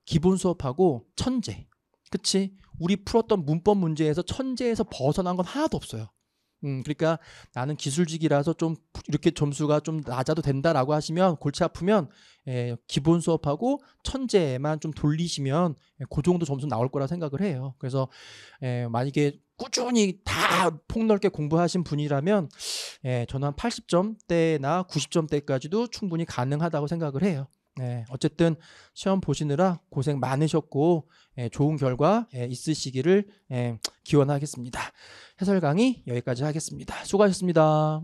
기본 수업하고 천재, 그치? 우리 풀었던 문법 문제에서 천재에서 벗어난 건 하나도 없어요. 음, 그러니까 나는 기술직이라서 좀 이렇게 점수가 좀 낮아도 된다라고 하시면 골치 아프면 에, 예, 기본 수업하고 천재만 좀 돌리시면 에, 예, 그 정도 점수 나올 거라 생각을 해요. 그래서 에, 예, 만약에 꾸준히 다 폭넓게 공부하신 분이라면 에, 저는 한 80점대나 90점대까지도 충분히 가능하다고 생각을 해요. 네, 어쨌든 시험 보시느라 고생 많으셨고 예, 좋은 결과 예, 있으시기를 예, 기원하겠습니다. 해설 강의 여기까지 하겠습니다. 수고하셨습니다.